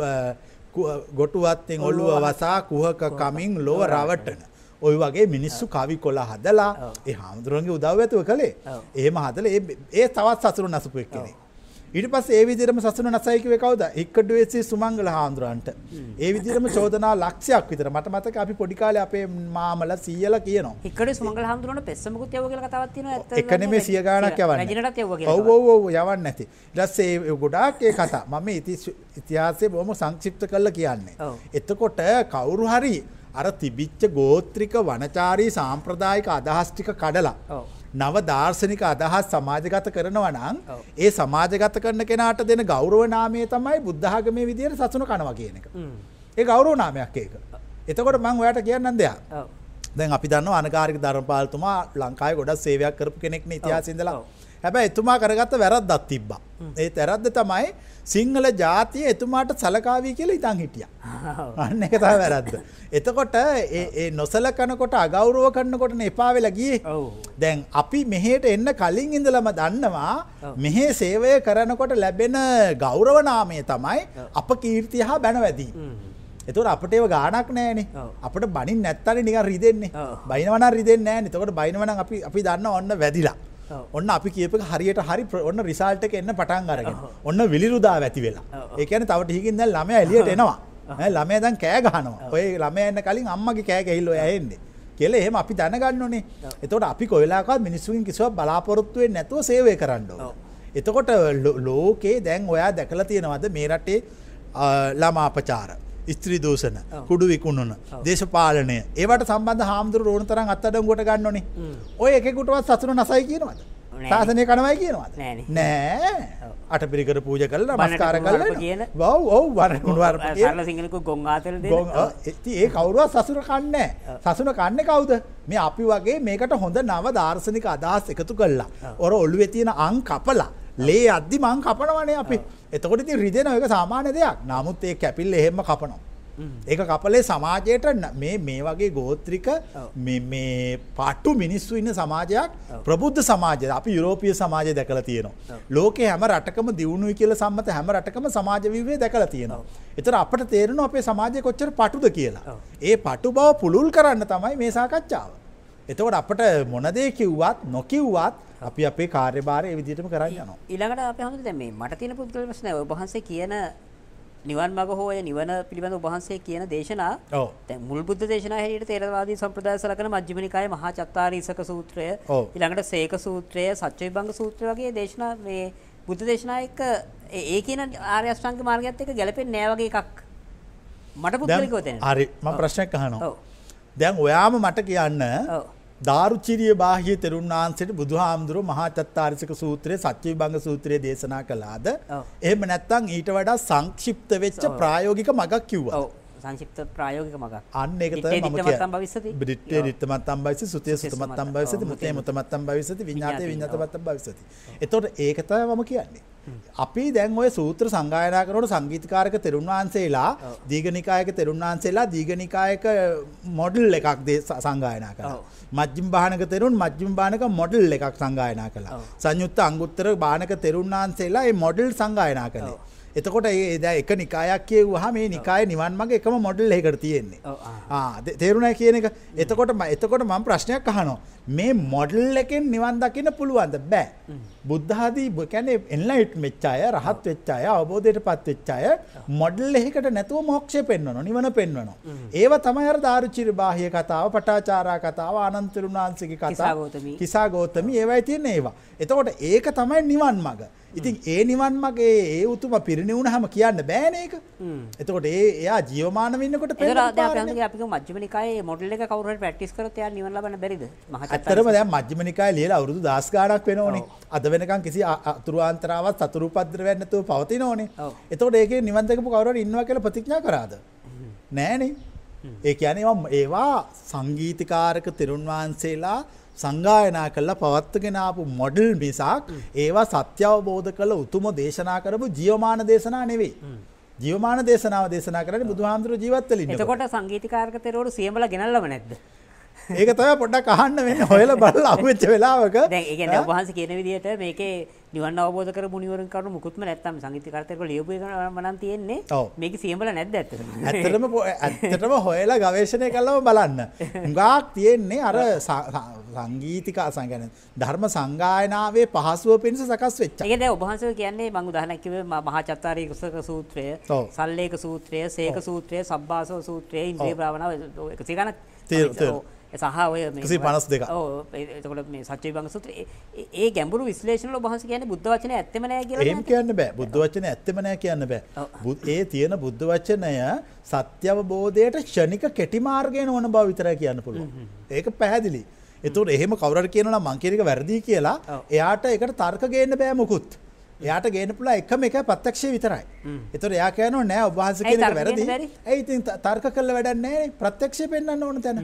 ගොටුවත්තෙන් ඔල්ලුව වසා කුහක කමින් ලොව රවටන. ඔය වගේ මිනිස්සු කවි කොල හදලා ඒ හාමුදුරුවන්ගේ උදව් ඇතුව කළේ ඒම හදල ඒ තවත් සසරු නසපු එක් කෙනෙක්. ඊට පස්සේ ඒ විදිහටම සසුන නැසයි කිව්වේ කවුද? හික්කඩුවේසි සුමංගල හාමුදුරන්ට. ඒ විදිහටම චෝදනා ලක්ෂයක් විතර මට මතක අපි පොඩි කාලේ අපේ මාමලා සීයලා කියනවා. හික්කඩුවේ සුමංගල හාමුදුරන්ට පෙස්සමකුත් යවුවා කියලා කතාවක් තියෙනවා ඇත්තටම. එක නෙමෙයි සිය ගාණක් යවන්නේ. රජිනටත් යවුවා කියලා. ඔව් ඔව් ඔව් යවන්නේ නැති. ඊට පස්සේ ඒ ගොඩාක් ඒ කතා. මම ඉතිහාසය බොහොම සංක්ෂිප්ත කරලා කියන්නේ. එතකොට කවුරු හරි අර තිබිච්ච ගෝත්‍රික වනචාරී සාම්ප්‍රදායික අදහස් ටික කඩලා නව දාර්ශනික අදහස් සමාජගත කරනවා නම් ඒ සමාජගත කරන කෙනාට දෙන ගෞරව නාමය තමයි බුද්ධාගමේ විදියට සසුන කනවා කියන එක. ඒ ගෞරව නාමයක් ඒක. එතකොට මං ඔයාට කියන්න දෙයක්. දැන් අපි දන්න අනකාරික ධර්මපාලතුමා ලංකාවේ ගොඩක් සේවයක් කරපු කෙනෙක් ඉතිහාසෙ ඉඳලා. හැබැයි එතුමා කරගත්ත වැරද්දක් තිබ්බා. ඒ වැරද්ද තමයි සිංහල ජාතිය එතුමාට සලකාවී කියලා ඉතන් හිටිය. අන්න එකතා වැරද්ද. එතකොට නොසල කනකොට අගෞරුව කරන්නකොට එපා වෙලගිය දැන් අපි මෙහට එන්න කලින් ඉඳලම දන්නවා මෙහේ සේවය කරනකොට ලැබෙන ගෞරවනාමය තමයි අප කීර්තිය හා බැනවැදී. එතුර අපට ඒව ගානක් නෑනේ අපට බනින් නැත්තන නික රිදෙන්නේ බයිනවන රිදෙන්නේ නෑ නිතකොට බයිනවන අපි අපි දන්න ඔන්න වැදිලා. ඔන්න අපි කියප හරියට හරි ඔන්න රිසාල්ට එක එන්න පටන් අරගෙන ඔන්න විලිරුදා ඇති වෙලා ඒකන තවට හිකින්ද ළම එලියට එනවා ළමය දැන් කෑ ගහනවා ඔය ළම එන්න කලින් අම්මගේ කෑ ඇහිල්ලෝ ඇහෙන්නේ කෙල එහෙම අපි දැනගන්න ඕනේ එතවට අපි කොවෙලාකාත් මිනිස්සුන් කිසිව බලාපොරොත්තුවෙන් නැතුව සේවය කරන්න එතකොට ලෝකේ දැන් ඔයා දැකලා තියෙනවද මේ රටේ ළමාපචාර ස්ත්‍රී දූෂණ කුඩු විකුණන දේශපාලනය ඒවට සම්බන්ධ හාමුදුර ඕන තරන් අත්තඩ ගොට ගන්නනේ ඔය එකකුටවත් සසුන නසයි කියනවද ශාසනය කනවයි කියනවද නෑ අට පිරිකර පූජ කල මස්කාර කල කියන බව ඔව වරකුණුවර සිංහලක ගොංගාතර ඇති ඒ කවුරුවත් සසුර කන්න සසුන කන්න කවුද මේ අපි වගේ මේකට හොඳ නව දාර්ශනික අදහස් එකතු කල්ලා ඔර ඔල්ුවෙ තියෙන අං කපලා ලේ අද්දි මං කපනවනේ අපි එතකොට ඉතින් රිදෙන එක සාමාන්‍ය දෙයක් නමුත් ඒ කැපිල්ල එහෙම කපනවා. ඒක කපලේ සමාජයට මේ මේ වගේ ගෝත්‍රික මේ පට්ටු මිනිස්සු ඉන්න සමාජයක් ප්‍රබුද්ධ සමාජය අපි යුරෝපිය සමාජය දැකල තියෙනවා. ලෝක හැම රටකම දියුණුයි කියල සම්මත හැම රටකම සමාජවිවේ දැකල තියෙනවා. එතර අපට තේරෙන අපේ සමාජය කොච්චර පටුද කියලා. ඒ පටු බව පුළුල් කරන්න තමයි මේ සාකච්ඡාව. එතවට අපට මොනදේ කිව්වත් නොකිව්වත් අපි අපේ කාර්යභාරය විදිටම කරන්න යනවා. ඉළඟට අප හඳු දැමේ මට තියෙන පුද්ගලස්න ඔබහන්සේ කියන නිවන් මග හෝය නිවන පිළිබඳ උබහන්සේ කියන දේශනා මුල් බුද්ධ දේශනයට තේරවාදී සම්ප්‍රදාය සලකන මජ්ජිමනිකාය මහා චත්තාරීසක සූත්‍රය ඉළඟට සේක සූත්‍රය සච්චය බංග සූත්‍ර වගේ දේශනා මේ බුද්ධ දේශනායක ඒ කියන ආර්යෂ්ටංක මාර්ගත් එක ගැලපෙන් නෑවගේ එකක් මට පුද්ගලිකෝතය හරි ම ප්‍රශ්නයක් කහනවා දැන් ඔයාම මට කියන්න දාරුචිරිය බාහිය තෙරුන් වහන්සේට බුදුහාමුදුරු මහා චත්තාරිසක සූත්‍රයේ සත්‍යවිභංග සූත්‍රයේ දේශනා කළාද? එහෙම නැත්නම් ඊට වඩා සංක්ෂිප්ත වෙච්ච ප්‍රායෝගික මගක් කිව්වා. ඔව් සංක්ෂිප්ත ප්‍රායෝගික මගක්. අන්න ඒක තමයි මම කියන්නේ. දිත්තමත්තම් භවිස්සති. දිත්තේ දිත්තමත්තම් භවිස්සති, සුතේ සුතමත්තම් භවිස්සති, මුතේ මුතමත්තම් භවිස්සති, විඤ්ඤාතේ විඤ්ඤාතමත්තම් භවිස්සති. එතකොට ඒක තමයි මම කියන්නේ. අපි දැන් ඔය සූත්‍ර සංගායනා කරනකොට සංගීතකාරක තෙරුන් වහන්සේලා දීඝනිකායක තෙරුන් වහන්සේලා දීඝනිකායක මොඩල් එකක් දේ සංගායනා කරනවා. මජ්ජිම භානක තෙරුන් මජ්ජිම භානක මොඩල් එකක් සංගායනා කළා. සංයුත්ත අංගුත්තර භානක තෙරුන් වහන්සේලා මේ මොඩල් සංගායනා කළේ. එතකොට ඒ දැ එක නිකායක් කියවහ මේ නිකාය නිවන් මගේ එකම මොඩල් එකට තියෙන්නේ තේරුණයි කියන එක එතකොට එතකොට මම ප්‍රශ්නයක් අහනෝ මේ මොඩල් එකෙන් නිවන් දකින්න පුළුවන්ද බෑ බුද්ධාදී කියන්නේ එන්ලයිට් වෙච්ච අය, රහත් වෙච්ච අය, අවබෝධයටපත් වෙච්ච අය මොඩල් එකකට නැතුව මොක්ෂය පෙන්වනවා, නිවන පෙන්වනවා. ඒව තමයි අර දාරුචිර බාහ්‍ය කතාව, පටාචාරා කතාව, අනන්ත රුණාංශිකේ කතාව, කිසා ගෞතමී ඒවයි තියෙන ඒවා. එතකොට ඒක තමයි නිවන් මඟ. ඉතින් ඒ නිවන් මගේ ඒ උතුම පිරිණිවුණහම කියන්න බෑන ඒක. එතකොට ඒ එයා ජීවමානව ඉන්නකොට පෙරාදේ අපි මජ්ක්‍ධිම නිකායේ මොඩල් එක කවුරුහරි ප්‍රැක්ටිස් කරොත් එයා නිවන් ලබන්න බැරිද? මහා අතරම දැන් මජ්ක්‍ධිම නිකායේ ලියලා අවුරුදු 10 ගාණක් වෙනෝනේ. අද වෙනකන් කිසි අතුරාන්තරාවත් සතුරුපද්‍රවයක් නැතුව පවතින ඕනේ එතකොට ඒකේ නිවන් දැකපු කවුරුහරි ඉන්නවා කියලා ප්‍රතිඥා කරාද නෑනේ ඒ කියන්නේ ඒවා සංගීතකාරක තෙරුන් වහන්සේලා සංගායනා කළා පවත්වගෙන ආපු මොඩල් මිසක් ඒවා සත්‍ය අවබෝධ කළ උතුම දේශනා කරපු ජීවමාන දේශනා නෙවෙයි. ජීවමාන දේශනාව දේශනා කරන්නේ බුදුහාමුදුරුවෝ ජීවත් වෙලා ඉන්නකොට. එතකොට සංගීතකාරක තෙරුවරු සියඹලා ගෙනල්ලම නැද්ද? ඒක තව පොඩ්ඩක් අහන්න වෙන හොයල බල අවෙච්ච වෙලාවක ඒගන වහන්ස කියන විදිහට මේක නිවන් අවබෝධ කර මුනිවරන් කරු මුකුත්ම නැත්තම් සංගීතකරතක ලියපු මනන් තියෙන්නේ මේක සියම්බල නැද්ද ඇත ඇතරම ඇත්තටම හොයලා ගවේශණය කල්ලව බලන්න ගාක් තියෙන්නේ අර සංගීතිකා සංගැන ධර්ම සංගායනාවේ පහසුව පිණිස සකස් වෙච්ච ඒද ඔබහන්සව කියන්නේ මංගු දහනැකිව මහාචත්තාරය කුසක සූත්‍රය සල්ලේක සූත්‍රය සේක සූත්‍රය සබ්බාසෝ සූත්‍රය ඉන්ද්‍රී ප්‍රාවණාව එක සිගනක් තේරෝ සහ ඔය පනස් දෙක එතකොට මේ සච්චේ බං සුත්‍ර ඒ ගැඹුරු විශ්ලේෂණල බහස කියන්නේ බුද්ධ වචන ඇත්තම නෑ කියලා එහෙම කියන්න බෑ බුද්ධ වචන ඇත්තම නෑ කියන්න බෑ ඒ තියෙන බුද්ධ වචනය සත්‍යවබෝධයට ෂණික කෙටි මාර්ගයෙන් ඕන බව විතරයි කියන්න පුළුවන් ඒක පැහැදිලි එතුට එහෙම කවරට කියනවා මංකිරක වැරදි කියලා එයාට එකට තර්ක ගේන්න බෑ මොකුත්. එයාට ගේන පුලා එකම එක පත්තක්ෂය විතරයි. එතොට එයා කියනවා නෑ ඔබහන්ස කියන වැරදි ඇයිතින් තර්ක කල්ල වැඩන්නේ ප්‍රත්‍යක්ෂය පෙන්න්න ඕන තැන.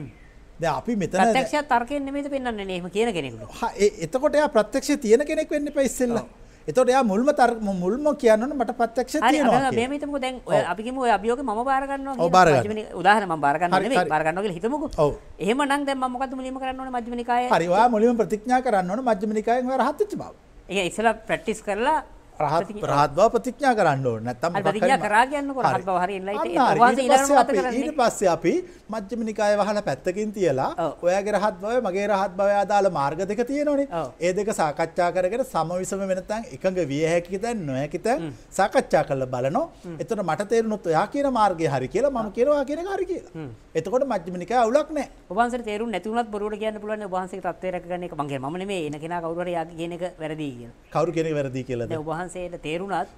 දැන් අපි මෙතන ප්‍රත්‍යක්ෂය තර්කයෙන් නෙමෙයිද පෙන්වන්නේ නේ එහෙම කියන කෙනෙකුට. හා එතකොට එයා ප්‍රත්‍යක්ෂය තියෙන කෙනෙක් වෙන්න එපා ඉස්සෙල්ලා. එතකොට එයා මුල්ම තර්ක මුල්ම කියනවනේ මට ප්‍රත්‍යක්ෂය තියෙනවා. හරි මෙහෙම හිතමුකෝ දැන් ඔය අපි කිව්ව ඔය අභියෝගේ මම බාර ගන්නවා කියලා. මජ්ක්‍ධිම උදාහරණ මම බාර ගන්නවා නෙමෙයි බාර ගන්නවා කියලා හිතමුකෝ. ඔව්. එහෙමනම් දැන් මම මොකද්ද මුලින්ම කරන්න ඕනේ මජ්ක්‍ධිම නිකායේ? හරි ඔයා මුලින්ම ප්‍රතිඥා කරන්න ඕනේ මජ්ක්‍ධිම නිකායෙන් ඔයා රහත් වෙච්ච බව. ඒ ඉස්සෙල්ලා ප්‍රැක්ටිස් කරලා රහත් බව ප්‍රතිඥා කරන්න ඕනේ. නැත්තම් ප්‍රතිඥා කරා කියන්නකො රහත් බව හරි එන්නයි ඊට පස්සේ අපි මජ්ක්‍ධිම නිකාය වහලා පැත්තකින් තියලා ඔයාගේ රහත් භවය මගේ රහත් භවය අදාළ මාර්ග දෙක තියෙනවනේ. ඒ දෙක සාකච්ඡා කරගෙන සමවිසම වෙනතන් එකඟ විය හැකි දැන් නොහැකි දැන් සාකච්ඡා කරලා බලනෝ. එතකොට මට තේරුණොත් ඔයා කියන මාර්ගය හරි කියලා මම කියනවා කියන එක හරි කියලා. එතකොට මජ්ක්‍ධිම නිකාය අවුලක් නැහැ. ඔබ වහන්සේට තේරුම් නැතුණත් බොරුවට කියන්න පුළුවන් ඔබ වහන්සේගේ தත්ත්වය රැකගන්න එක මම නෙමෙයි එන කෙනා කවුරු හරි යාගේ කියන එක වැරදි කියලා. කවුරු කියන එක වැරදි කියලාද? ඔබ වහන්සේ වහන්සේට තේරුණත්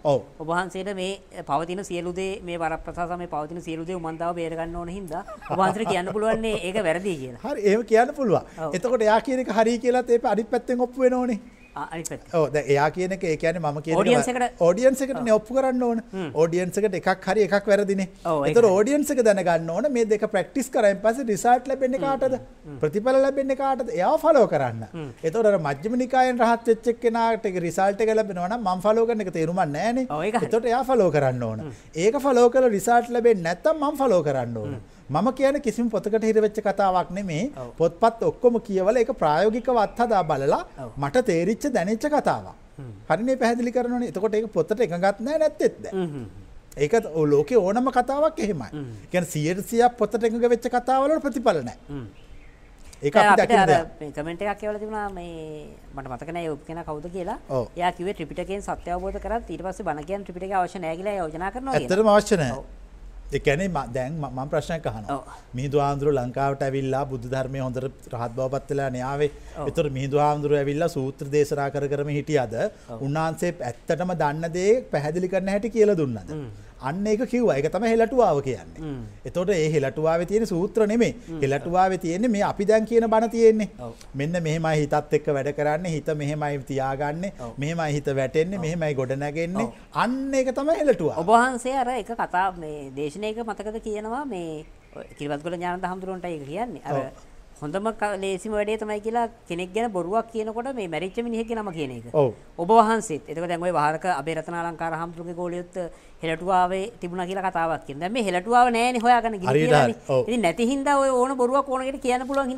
ඔබහන්සේට මේ පවතින සියලුදේ මේ වර ප්‍රසාසම පවතින සියලුදේ උමන්දාව බේරගන්න ඕන හිද වහන්සට කියන්න පුළුවන්නේ ඒක වැරදි කියලා හරි ඒ කියන්න පුළුව එතකොට යා කියනක හරි කියලත් ඒ අඩි පැත්තෙන් ඔප්පුවෙන ඕනේ එයා කියන එක ඒකන ම ෝඩියන්සකට ඔප්පු කරන්න ඕන ෝඩියන්සකට එකක් හරි එකක් වැරදින එත ෝඩියන්සක දැනගන්න ඕන මේ දෙක ප්‍රක්ටිස් කරයි පස රිසාට් ලැබෙන කාටද ප්‍රතිඵල ලැබෙන කාටද එයා ෆලෝ කරන්න එතොට මජ්‍යමනිකායෙන් රහත් වෙච්චක් කෙනට රිසාල්ට ලැබෙනවන ම ෆලෝ කරන එක තේරුමන් නෑන තොට එයා ෆලෝ කරන්න ඕන ඒක ෆලෝ කල රිසාට් ලැබෙන් නැත්තම් මම් ෆලෝ කරන්න ඕන මම කියන කිසිම පොතකට හිරවෙච්ච කතාවක් නෙමේ පොත්පත් ඔක්කොම කියවල එක ප්‍රායෝගිකව අත්හදා බලලා මට තේරිච්ච දැනිච්ච කතාවක්. හරිනේ පැහැදිලි කරනවනේ. එතකොට ඒක පොතට එකඟත් නැහැ නැත්තේත් නැහැ. ඒක ලෝකේ ඕනම කතාවක් එහෙමයි. කියන්නේ 100% පොතට එකඟ වෙච්ච කතාවල ප්‍රතිඵල නැහැ. ඒක අපි දකින්න. මේ කමෙන්ට් එකක් කියවලා තිබුණා මේ මට මතක නැහැ ඔබ කෙනා කවුද කියලා. එයා කිව්වේ ත්‍රිපිටකයෙන් සත්‍ය අවබෝධ කරත් ඊට පස්සේ බණ කියන ත්‍රිපිටකය අවශ්‍ය නැහැ කියලා යෝජනා කරනවා කියලා. ඇත්තටම අවශ්‍ය නැහැ. එකනේ දැන් මම ප්‍රශ්නය කහන මිහිදු ආන්දුරු ලංකාවට ඇවිල්ලා බුදුධර්මය හොඳර රහත් බවපත්වෙලා නයාවේ එතුර මිහිදු ආන්දුරු ඇවිල්ලා සූත්‍ර දේශරා කරම හිටියද උන්වහන්සේ ඇත්තටම දන්න දේ පැහැදිලි කරන හැටි කියල දුන්නද. අන්න එක කිව් අයක තම හෙලටුවාව කියන්නේ. එතොට ඒ හෙලටුවාව තියෙන සූත්‍ර නෙමේ හෙලටුවාව තියෙන්නේ මේ අපි දැන් කියන බණ තියෙන්නේ මෙන්න මෙහෙමයි හිතත් එක්ක වැඩ කරන්න හිත මෙහෙමයි තියාගන්න මෙහෙමයි හිත වැටෙන්නේ මෙහෙමයි ගොඩනැගෙන්නේ අන්න එක තම හෙලටුවා ඔබහන්සේ අර එක කතා මේ දේශනයක මතකද කියනවා මේ කිරවත්ගොල ඥාන හමුදුරුවන්ට ඒ කියන්නේ අර හොඳම ලේසිම වැඩේ තමයි කියලා කෙනෙක් ගැන බොරුවක් කියනකොට මේ මැරිච්ච මිනිහෙක් නම කියන එක. ඔව්. ඔබ වහන්සේත්. එතකොට දැන් ওই වහරක අබේ රත්නාලංකාර හම්තුගේ ගෝලියොත් හෙලටුවාවේ තිබුණ කියලා කතාවක් කියන දැම හෙලටුවාව නෑන හොයාගන ග නැති හිද ඕන බොරුවක් ඕනකට කියන පුළුවන් හි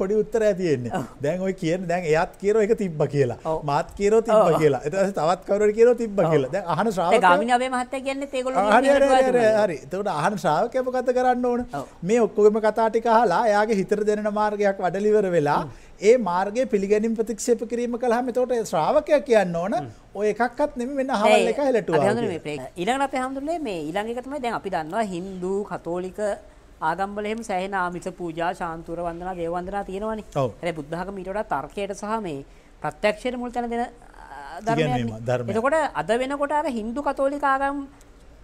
පොඩි උත්තර ඇතියෙන්නේ දැන් ඔය කියන දැන් එයත් කියරෝ එක තිබ්බ කියලා මාත් කියරෝ තිබ්බ කියලා එත තවත් කවර කියරෝ තිබ්බ කියලා අහන ශ්‍රාව ගමිනාවේ මහත්ත කියන්න තේකොල හරි තවට අහන ශ්‍රාවකයප කත කරන්න ඕන මේ ඔක්කොම කතාටික හලා යාගේ හිතර දෙන මාර්ගයක් වඩලිවර වෙලා ඒ මාර්ගයේ පිළිගැනීම ප්‍රතික්ෂේප කිරීම කළාම එතකොට ශ්‍රාවකයා කියන්න ඕන ඔය එකක්වත් නෙමෙයි මෙන්න අහවල් එක හැලටුවා. ඊළඟට අපේ හැමදෙන්නේ මේ ඊළඟ එක තමයි දැන් අපි දන්නවා Hindu කතෝලික ආගම්වල එහෙම සෑහෙන ආමිත පූජා, ශාන්තුර වන්දනා, දේව වන්දනා තියෙනවානේ. හැබැයි බුද්ධ ආගම ඊට වඩා තර්කයට සහ මේ ප්‍රත්‍යක්ෂයට මුල් තැන දෙන ධර්මයක්. එතකොට අද වෙනකොට අර Hindu කතෝලික ආගම්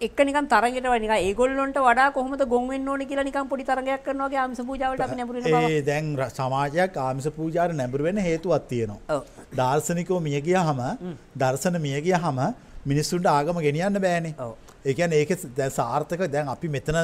එක නිකන් තරගයට වඩා නිකන් ඒගොල්ලොන්ට වඩා කොහොමද ගොන් වෙන්න ඕනේ කියලා නිකන් පොඩි තරගයක් කරනවා වගේ ආමිස පූජාවලට අපි නැඹුරු වෙන බව. ඒ දැන් සමාජයක් ආමිස පූජාවට නැඹුරු වෙන හේතුවක් තියෙනවා. ඔව්. දාර්ශනිකව මිය ගියාම, දර්ශන මිය ගියාම මිනිස්සුන්ට ආගම ගෙනියන්න බෑනේ. ඔව්. ඒකැන ඒක දැ සාර්ථක දැන් අපි මෙතන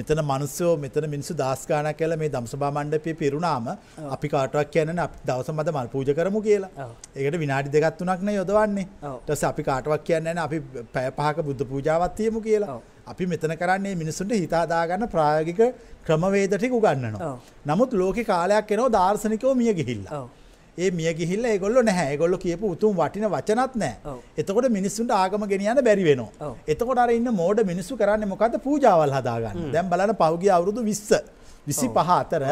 මෙතන මනුස්සයෝ මෙතන මිනිසු දස්ගාන කල මේ දම්සභා මණ්ඩපය පිරුණාම අපි කාටක් කියනන දවස මද මල් පූජ කරමු කියලා ඒකට විනාඩි දෙගත් වනක්න යොදවන්නේ ටස අපි කාටවක් කියන්නන අපි පැපහක බුද්ධ පූජාවත්තියමු කියලා අපි මෙතන කරන්නේ මිනිසුන්ට හිතාදාගන්න ප්‍රායගික ක්‍රමවේදටික උගන්නනවා. නමුත් ලෝක කාලයක් එනෝ දාර්ශනිකෝ මිය ගිහිල්ලා. ඒ මිය ගිහිල්ලා ඒගොල්ලෝ නැහැ. ඒගොල්ලෝ කියපු උතුම් වටින වචනත් නැහැ. එතකොට මිනිස්සුන්ට ආගම ගෙනියන්න බැරි වෙනවා. එතකොට අර ඉන්න මෝඩ මිනිස්සු කරන්නේ මොකද්ද? පූජාවල් හදාගන්න. දැන් බලන්න පහුගිය අවුරුදු 20 25 අතර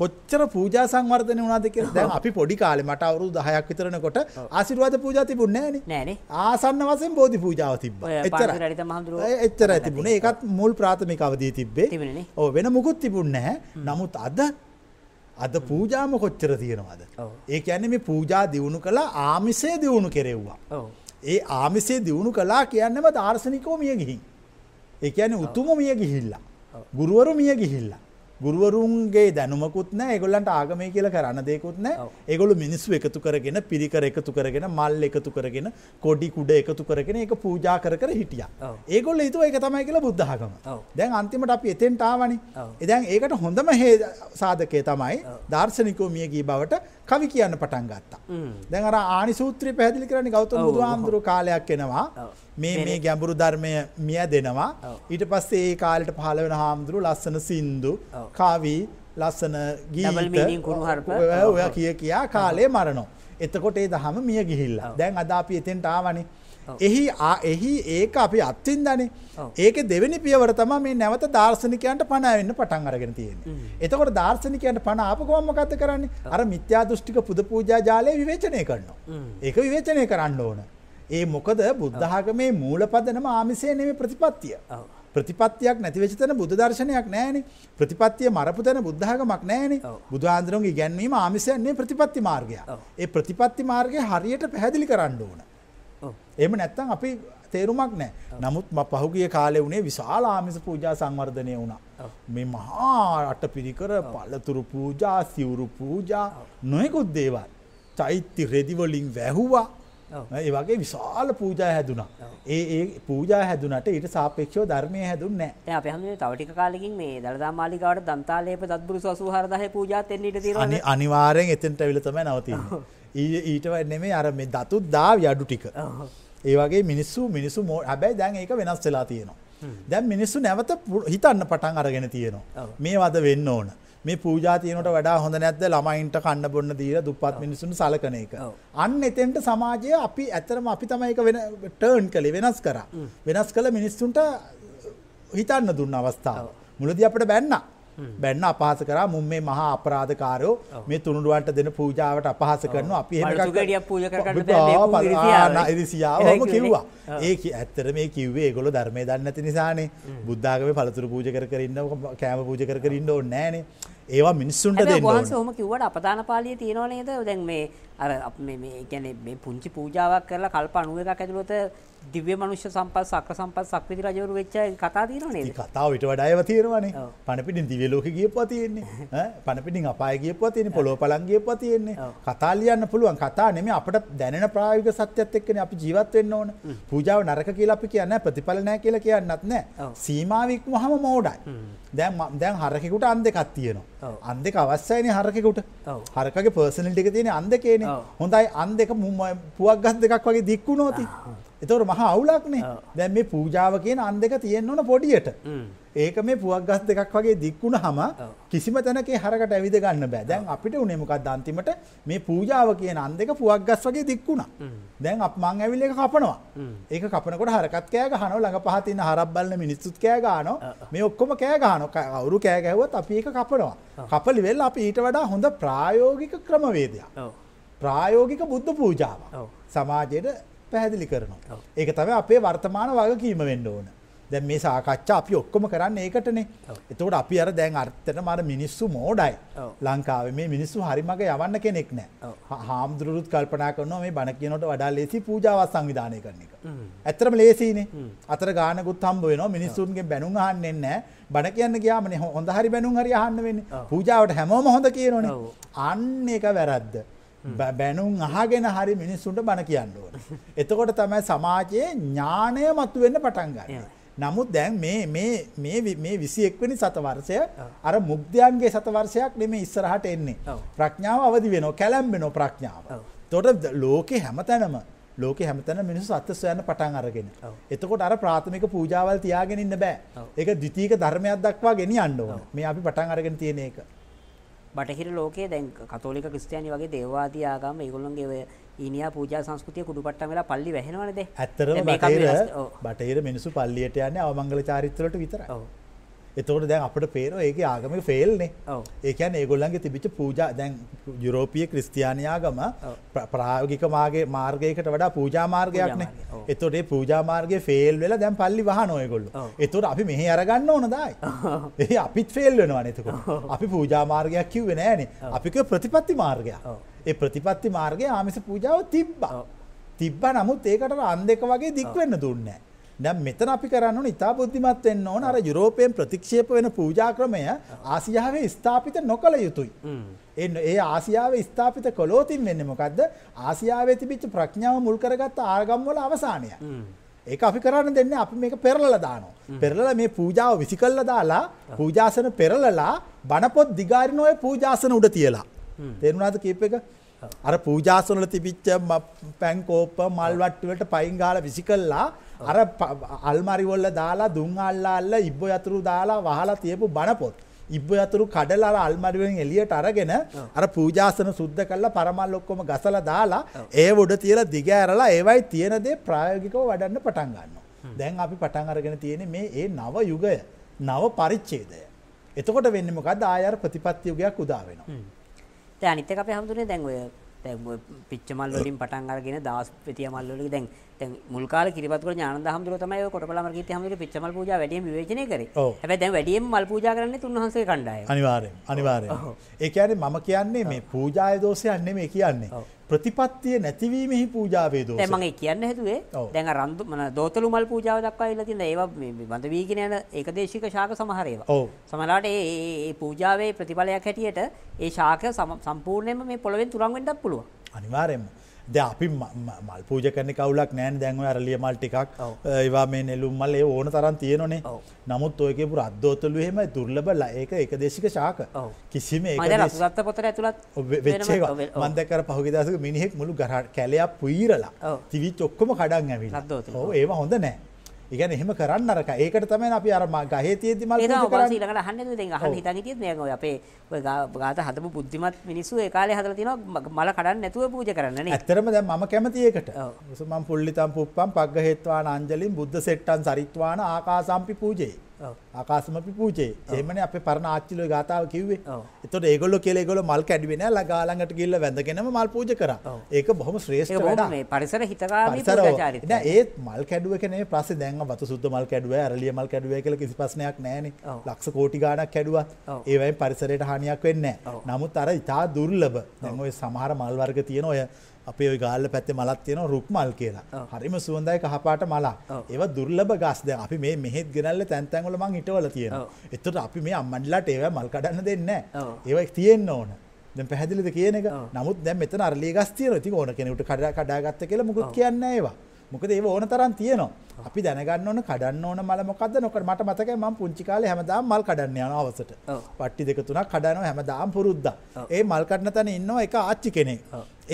කොච්චර පූජා සංවර්ධනය වුණාද කියලා දැන් අපි පොඩි කාලේ මට අවුරුදු 10ක් විතරනකොට ආශිර්වාද පූජා තිබුණේ නැහනේ ආසන්න වශයෙන් බෝධි පූජාව තිබ්බා එච්චරයි එච්චරයි තිබුණේ ඒකත් මුල් ප්‍රාථමික අවධියේ තිබ්බේ ඔව් වෙන මුකුත් තිබුණේ නැහැ නමුත් අද අද පූජාම කොච්චර තියෙනවාද. ඒ ඇන මේ පූජා දියුණු කලා ආමිසේ දියුණු කෙරෙව්වා. ඒ ආමිසේ දියුණු කලා කියන්නම දාර්ශනිකෝ මිය ගිහින්. ඒ ඇන උතුම මිය ගිහිල්ලා. ගුරුවරු මිය ගිහිල්ලා. ගුරුවරුන්ගේ දැනුමකුත් නෑ ඒගොල්ලන්ට ආගමය කියලා කරන්න දෙකුත් නෑ ඒගොලු මිනිස්සු එකතු කරගෙන පිරිකර එකතු කරගෙන මල් එකතු කරගෙන කොඩි කුඩ එකතු කරගෙන එක පූජා කර කර හිටිය ඒගොල්ල හිතුව එක තමයි කියලා බුද්ධාගම දැන් අන්තිමට අපි එතෙන්ටාවනි එදැන් ඒකට හොඳම හේ සාධකය තමයි දර්ශනිකෝ මියගී බවට කවි කියන්න පටන් ගත්තා දැන් අර ආනි සූත්‍රය පැදිලි කරන්නේ ගෞතම බුදුහාමුදුරු කාලයක් එනවා මේ මේ ගැඹුරු ධර්මය මිය දෙනවා. ඊට පස්සේ ඒ කාලෙට පහළ වෙන හාමුදුරු ලස්සන සින්දු කාවී ලස්සන ගීත ඔය කිය කියා කාලේ මරණෝ. එතකොට ඒ දහම මිය ගිහිල්ලා. දැන් අද අපි එතෙන්ට ආවනේ. එහි එහි ඒක අපි අත්තින්දනේ. ඒක දෙවෙනි පියවර තමයි මේ නැවත දාර්ශනිකයන්ට පණවෙන්න පටන් අරගෙන තියෙන්නේ. එතකොට දාර්ශනිකයන්ට පණ ආපු ගමන් මොකද්ද කරන්නේ? අර මිත්‍යා දෘෂ්ටික පුද පූජා ජාලය විවේචනය කරනවා. ඒක විවේචනය කරන්න ඕන. ඒ මොකද බුද්ධහගමේ මූලපදනම ආමිසේ නෙම ප්‍රතිපත්තිය. ප්‍රතිපත්තියක් නැතිවෙචතන බුද්ධ දර්ශනයක් නෑන ප්‍රතිපත්තිය මරපුතන බුද්ධාගමක් නෑන බුදුහාන්දරුන්ගේ ගැන්වීම ආමිසයන්නේ ප්‍රතිපත්ති මාර්ගය. ඒ ප්‍රතිපත්ති මාර්ගය හරියට පැහැදිලි කරන්න ඕන. එම නැත්තං අපි තේරුමක් නෑ. නමුත් ම පහුගිය කාලෙ වුණේ විශාල ආමිස පූජා සංවර්ධනය වුණා. මේ මහා අට පිරිකර පල්ලතුරු පූජා සිවුරු පූජා නොයකුත් දේවල්. චෛත්‍ය රෙදිවලින් වැැහුවා ඒ වගේ විශාල පූජා හැදුනා. ඒ ඒ පූජා හැදුනට ඊට සාපේක්ෂව ධර්මය හැදුන්නේ නැහැ. දැන් අපි හැමෝම තව ටික කාලෙකින් මේ දලදා මාලිගාවට දන්තාලේප දත්බුරුස 84000 පූජාත් එන්න ඉඩ තියෙනවා. අනි අනිවාර්යෙන් එතෙන්ට ඇවිල්ලා තමයි නවතින්නේ. ඊට වැඩි නෙමෙයි අර මේ දතුත් දාවි අඩු ටික. ඒ වගේ මිනිස්සු මිනිස්සු හැබැයි දැන් ඒක වෙනස් වෙලා තියෙනවා. දැන් මිනිස්සු නැවත හිතන්න පටන් අරගෙන තියෙනවා. මේ වද වෙන්න ඕන. මේ පූජා තියෙනට වඩා හොඳ නැද්ද ළමයින්ට කන්න බොන්න දීලා දුප්පත් මිනිසුන් සලකන එක. අන්න එතෙන්ට සමාජය අපි ඇත්තරම අපි තමයි ඒක වෙන ටර්න් කළේ වෙනස් කරා. වෙනස් කළ මිනිස්සුන්ට හිතන්න දුන්න අවස්ථාව. මුලදී අපිට බැන්නා. බැන්න අපහස කර මුම් මේ මහා අපරාධකාරයෝ මේ තුනුරුවන්ට දෙන පූජාවට අපහස කරන අපි එදිසියාවම කිව්වා ඒ ඇත්තර මේ කිව්වේ ගොල ධර්මය දන්නති නිසානේ බුද්ධාගම පළතුර පූජ කරන්න කෑම පූජ කරන්න ඕ නෑනේ ඒවා මිනිස්සුන්ට හම කිවට අපදාන පාලිය තියෙනවනේද දැන් මේ අර ගැන පුංචි පූජාවක් කරලා කල්ප අනුව එකක් ඇතුළොත දිව්‍ය මනුෂ්‍ය සම්පත් සක්‍ර සම්පත් සක්විති රජවරු වෙච්ච කතා තියෙනවා නේද? කතාව ඊට වඩා ඒවා තියෙනවානේ. පණපිටින් දිව්‍ය ලෝකෙ ගියපුවා තියෙන්නේ. ඈ පණපිටින් අපාය ගියපුවා තියෙන්නේ. පොළොව පලන් ගියපුවා තියෙන්නේ. කතා ලියන්න පුළුවන්. කතා නෙමෙයි අපිට දැනෙන ප්‍රායෝගික සත්‍යයත් එක්කනේ අපි ජීවත් වෙන්න ඕන. පූජාව නරක කියලා අපි කියන්නේ ප්‍රතිඵල නැහැ කියලා කියන්නත් නැහැ. සීමාව ඉක්මවම මෝඩයි. දැන් දැන් හරකෙකුට අන් දෙකක් තියෙනවා. අන් දෙක අවශ්‍යයිනේ හරකෙකුට. හරකගේ පර්සනලිටි එක තියෙන අන් දෙකේනේ. හොඳයි අන් දෙක පුවක් ගස් දෙකක් වගේ දික්කුණෝති. එතවට මහ අවුලක්නේ දැන් මේ පූජාව කියන අන් දෙක තියෙන්න්න ඕන පොඩියට. ඒක මේ පුවක් ගස් දෙකක් වගේ දික්වුණ හම කිසිම තැනකේ හරකට ඇවිද ගන්න බෑ දැන් අපිට උනෙමකක් දන්තිමට මේ පූජාව කියන අන් දෙක පුවක් ගස් වගේ දික්වුණා. දැන් අප මං ඇවිල්ල එක කපනවා. ඒක කපනකොට හරකත් කෑ ගහන ළඟ පහතින්න හරක් බලන්න මිනිස්සුත් කෑ ගාන මේ ඔක්කොම කෑ ගාන අවුරු කෑ ගැහුවත් අපි ඒක කපනවා. කපලි වෙල් අප ඊට වඩා හොඳ ප්‍රායෝගික ක්‍රමවේදයක්. ප්‍රායෝගික බුද්ධ පූජාව. සමාජයට පැහැදිලි කරනවා. ඒක තව අපේ වර්තමාන වගකීම වෙන්න ඕන. දැ මේ සාකච්ඡා අපි ඔක්කොම කරන්න ඒකටනේ එතකට අපි අර දැන් අර්ථන මර මිනිස්සු මෝඩයි ලංකාව මේ මිනිස්සු හරිමඟ යවන්න කෙනෙක් නෑ හාමුදුරුත් කල්පනා කරන මේ බණ කියනොට වඩා ලෙසි පූජාවත් සංවිධානය කරන එක. ඇතරම ලේසිනේ අතර ගානකුත් හම්බ වෙන මිනිස්සුන්ගේ බැනුම් හන්න එන්න බණ කියන්න ගයාමන හොඳ හරි බැනුම් හරි හන්න වෙන්න පූජාවට හැමෝම හොඳ කියනොන අන්න එක වැරද්ද. බැනුම් අහගෙන හරි මිනිස්සුන්ට බණ කියන්න ඕන. එතකොට තමයි සමාජයේ ඥානය මතුවෙන්න පටන් ගන්න. නමුත් දැන් මේ විසියෙක්වනි සතවර්ෂය අර මුක්දයන්ගේ සතවර්ෂයක් නෙම ඉස්සරහට එන්නේ. ප්‍රඥාව අවදි වෙන කැලම්බෙනෝ ප්‍රඥාව. තොට ලෝකෙ හැමතැනම ලෝක හැමතැන මිනිස් අත්ත සොයන්න පටන් අරගෙන. එතකොට අර ප්‍රාථමික පූජාවල් තියාගෙන ඉන්න බෑ. එක දිතීක ධර්මයක් දක්වා ගෙන අන්න ඕන මේ අපි පටන් අරගෙන තියෙන එක. බටහිර ලෝකයේ දැන් කතෝලික ක්‍රිස්තියානි වගේ දේවවාදී ආගම් ඒගොල්ලන්ගේ ඔය ඊනියා පූජා සංස්කෘතිය කුඩුපට්ටම් වෙලා පල්ලි වැහෙනවනේ දැන්. ඇත්තටම බටහිර බටහිර මිනිස්සු පල්ලියට යන්නේ අවමංගල චාරිත්‍රවලට විතරයි. ඔව්. එතවට දැන් අපට පේනවා ඒක ආගමික ෆෙල්නේ ඒකන් ඒගොල්ලන්ගේ තිබිච පූජ දැන් යුරෝපිය ක්‍රස්තියානයාගම ප්‍රායෝගික මාගේ මාර්ගයකට වඩා පූජාමාර්ගයක්න එතොටේ පූජාමාර්ගය ෆෙල් වෙලා දැන් පල්ලි වහ නොයගොල්ලු එතුට අපි මෙහි අරගන්න ඕන දයි ඒ අපිත් ෆෙල් වෙනවා නතක අපි පූජාමාර්ගයක් කිව් වෙනෑනේ අපික ප්‍රතිපත්ති මාර්ගයක් ඒ ප්‍රතිපත්ති මාර්ගය ආමිස පූජාව තිබ්බා. තිබ්බ නමුත් ඒකට අන් දෙක වගේ දික්වෙන්න දුන්නෑ. දැන් මෙතන අපි කරන්න ඕන ඉතා බුද්ධිමත් වෙන්න ඕන අර යුරෝපයෙන් ප්‍රතික්ෂේප වෙන පූජා ක්‍රමය ආසියාවේ ස්ථාපිත නොකළ යුතුයි. එන්න ඒ ආසියාවේ ස්ථාපිත කළෝතින් වෙන්න මොකක්ද ආසියාවේ තිබිච්ච ප්‍රඥාව මුල් කරගත්ත ආගම්වල අවසානය. ඒක අපි කරන්න දෙන්න අපි මේක පෙරලලා දානවා. පෙරලලා මේ පූජාව විසි කළා දාලා පූජාසන පෙරලලා බණපොත් දිගාරින ඔය පූජාසන උඩ තියලා. තේරුණාද කීප එක? අර පූජාසන වල තිබිච්ච පැන්කෝප මල්වට්ටු වලට පයින් ගාලා විසි කළා අර අල්මරිවොල්ල දාලා දුන් අල්ලාල්ල ඉබ්බ යතුරු දාලා වහලා තියපු බණපොත්. ඉබ්බ යතුරු කඩලාර අල්මරිුවෙන් එලියට අරගෙන අර පූජාසන සුද්ධ කල්ලා පරමල් ඔක්කොම ගසල දාලා ඒ උඩ තියල දිග ඇරලා ඒවයි තියෙනදේ ප්‍රායෝගිකව වඩන්න පටන් ගන්න. දැන් අපි පටන් අරගෙන තියෙන මේ ඒ නව යුගය නව පරිච්චේදය. එතකොට වෙන්නමකද ආයර ප්‍රතිපත්තියුගයක් උදාවෙනවා. තැ අනිතක අපේ හමුදුනේ දැන්ව පිච්චමල්ලින් පටන් අරගෙන දස් පෙතිය මල්ලොලි දැන් දැන් මුල් කාලේ කිරිබත්ගොඩ ඥානන්ද හඳුරෝ තමයි ඔය කොටපළ අමරකීර්ති හඳුරෝ පිච්චමල් පූජා වැඩියෙන් විවේචනය කරේ. හැබැයි දැන් වැඩියෙන් මල් පූජා කරන්නේ තුන්වහන්සේ කණ්ඩායම. අනිවාර්යෙන්. අනිවාර්යෙන්. ඒ කියන්නේ මම කියන්නේ මේ පූජාය දෝෂයක් නෙමෙයි කියන්නේ. ප්‍රතිපත්තිය නැතිවීමෙහි පූජාවේ දෝෂය. දැන් මම කියන්න හදුවේ දැන් රන්දු මන දෝතලු මල් පූජාව දක්වා ඉල්ල තියෙන ඒවා මේ බඳ වීගෙන යන ඒකදේශික ශාක සමහර ඒවා. ඔව්. සමහරවිට ඒ ඒ පූජාවේ ප්‍රතිඵලයක් හැටියට ඒ ශාක සම්පූර්ණයෙන්ම මේ පොළවෙන් තුරන් වෙන්නත් පුළුවන්. අනිවාර්යයෙන්ම. ද අපි මල් පූජ කන කවුලක් නෑන් දැන්ව අරලිය මල් ටිකක් ඒවා මේ නෙලුම් මල් ඒ ඕන තරන් තියෙනනේ නමුත් ඔයකපු අද්දෝතුළු හෙම දුර්ලබල ඒක එක දේශික ශාක කිසිම ගත්ත පොතර ඇතුළත් වෙච්චේ මන්දකර පහුගෙදසක මිනිහෙක් මුළු ගරට කැලයක් පුීරලා තිවිච් ඔක්කොම කඩන් ඇවිල් ඒ හොඳ නෑ ඉගැන එහෙම කරන්න අරක ඒකට තමයි අපි අරමා ගහේතියති මල් ඊළඟට අහන්න දෙන්න අහන්න හිතන් හිටියත් මේ ඔය අපේ ඔය ගාත හදපු බුද්ධිමත් මිනිස්සු ඒ කාලේ හදලා තියෙනවා මල කඩන්න නැතුව පූජා කරන්න නේ ඇත්තටම දැන් මම කැමති ඒකට මම පුල්ලිතම් පුප්පම් පග්ග හේත්වාන අංජලින් බුද්ධ සෙට්ටන් සරිත්වාන ආකාසම්පි පූජේ ආකාසමපි පූජේ එමන අප පරණ ආච්චිල ගාතාව කිවේ එතොට ඒගොල්ල කෙලෙගොල මල් කැඩිවෙන ලගාලඟට කිල්ල වැඳගෙනම මල් පූජ කර ඒක බොහොම ශ්‍රේෂ්ඨ වැඩ පරිසර හිතකාර ඒත් මල් කැඩුව කනේ පස දැන් වත සුද්ද මල් කැඩුව ඇරලිය මල් කැඩුව කල කිසි පසනයක් නෑන ලක්ෂ කෝටි ගානක් කැඩුවත් ඒවයි පරිසරයට හානියක් වෙන්න නමුත් අර ඉතා දුර්ලබ දැන් ඔය සමහර මල්වර්ග තියෙන ඔය අපේ ඔය ගාල්ල පැත්තේ මලක් තියෙනවා රුක් මල් කියලා. හරිම සුවඳයි කහපාට මලක්. ඒවා දුර්ලභ ගස්. දැන් අපි මේ මෙහෙත් ගෙනල්ල තැන් තැන් වල මං හිටවල තියෙනවා. එතකොට අපි මේ අම්මන්ලාට ඒවා මල් කඩන්න දෙන්නේ නැහැ. ඒවා තියෙන්න ඕන. දැන් පැහැදිලිද කියන එක. නමුත් දැන් මෙතන අරලිය ගස් තියෙනවා. ඉතින් ඕන කෙනෙකුට කඩා කඩාගත්ත කියලා මොකද කියන්නේ ඒවා. මොකද ඒව ඕන තරම් තියෙනවා. අපි දැනගන්න ඕන කඩන්න ඕන මල මොකද්ද? නොකර මට මතකයි මම පුංචි කාලේ හැමදාම මල් කඩන්න යන අවසට. පට්ටි දෙක තුනක් කඩනවා හැමදාම පුරුද්දා. ඒ මල් කඩන තැන ඉන්නවා එක ආච්චි කෙනෙක්.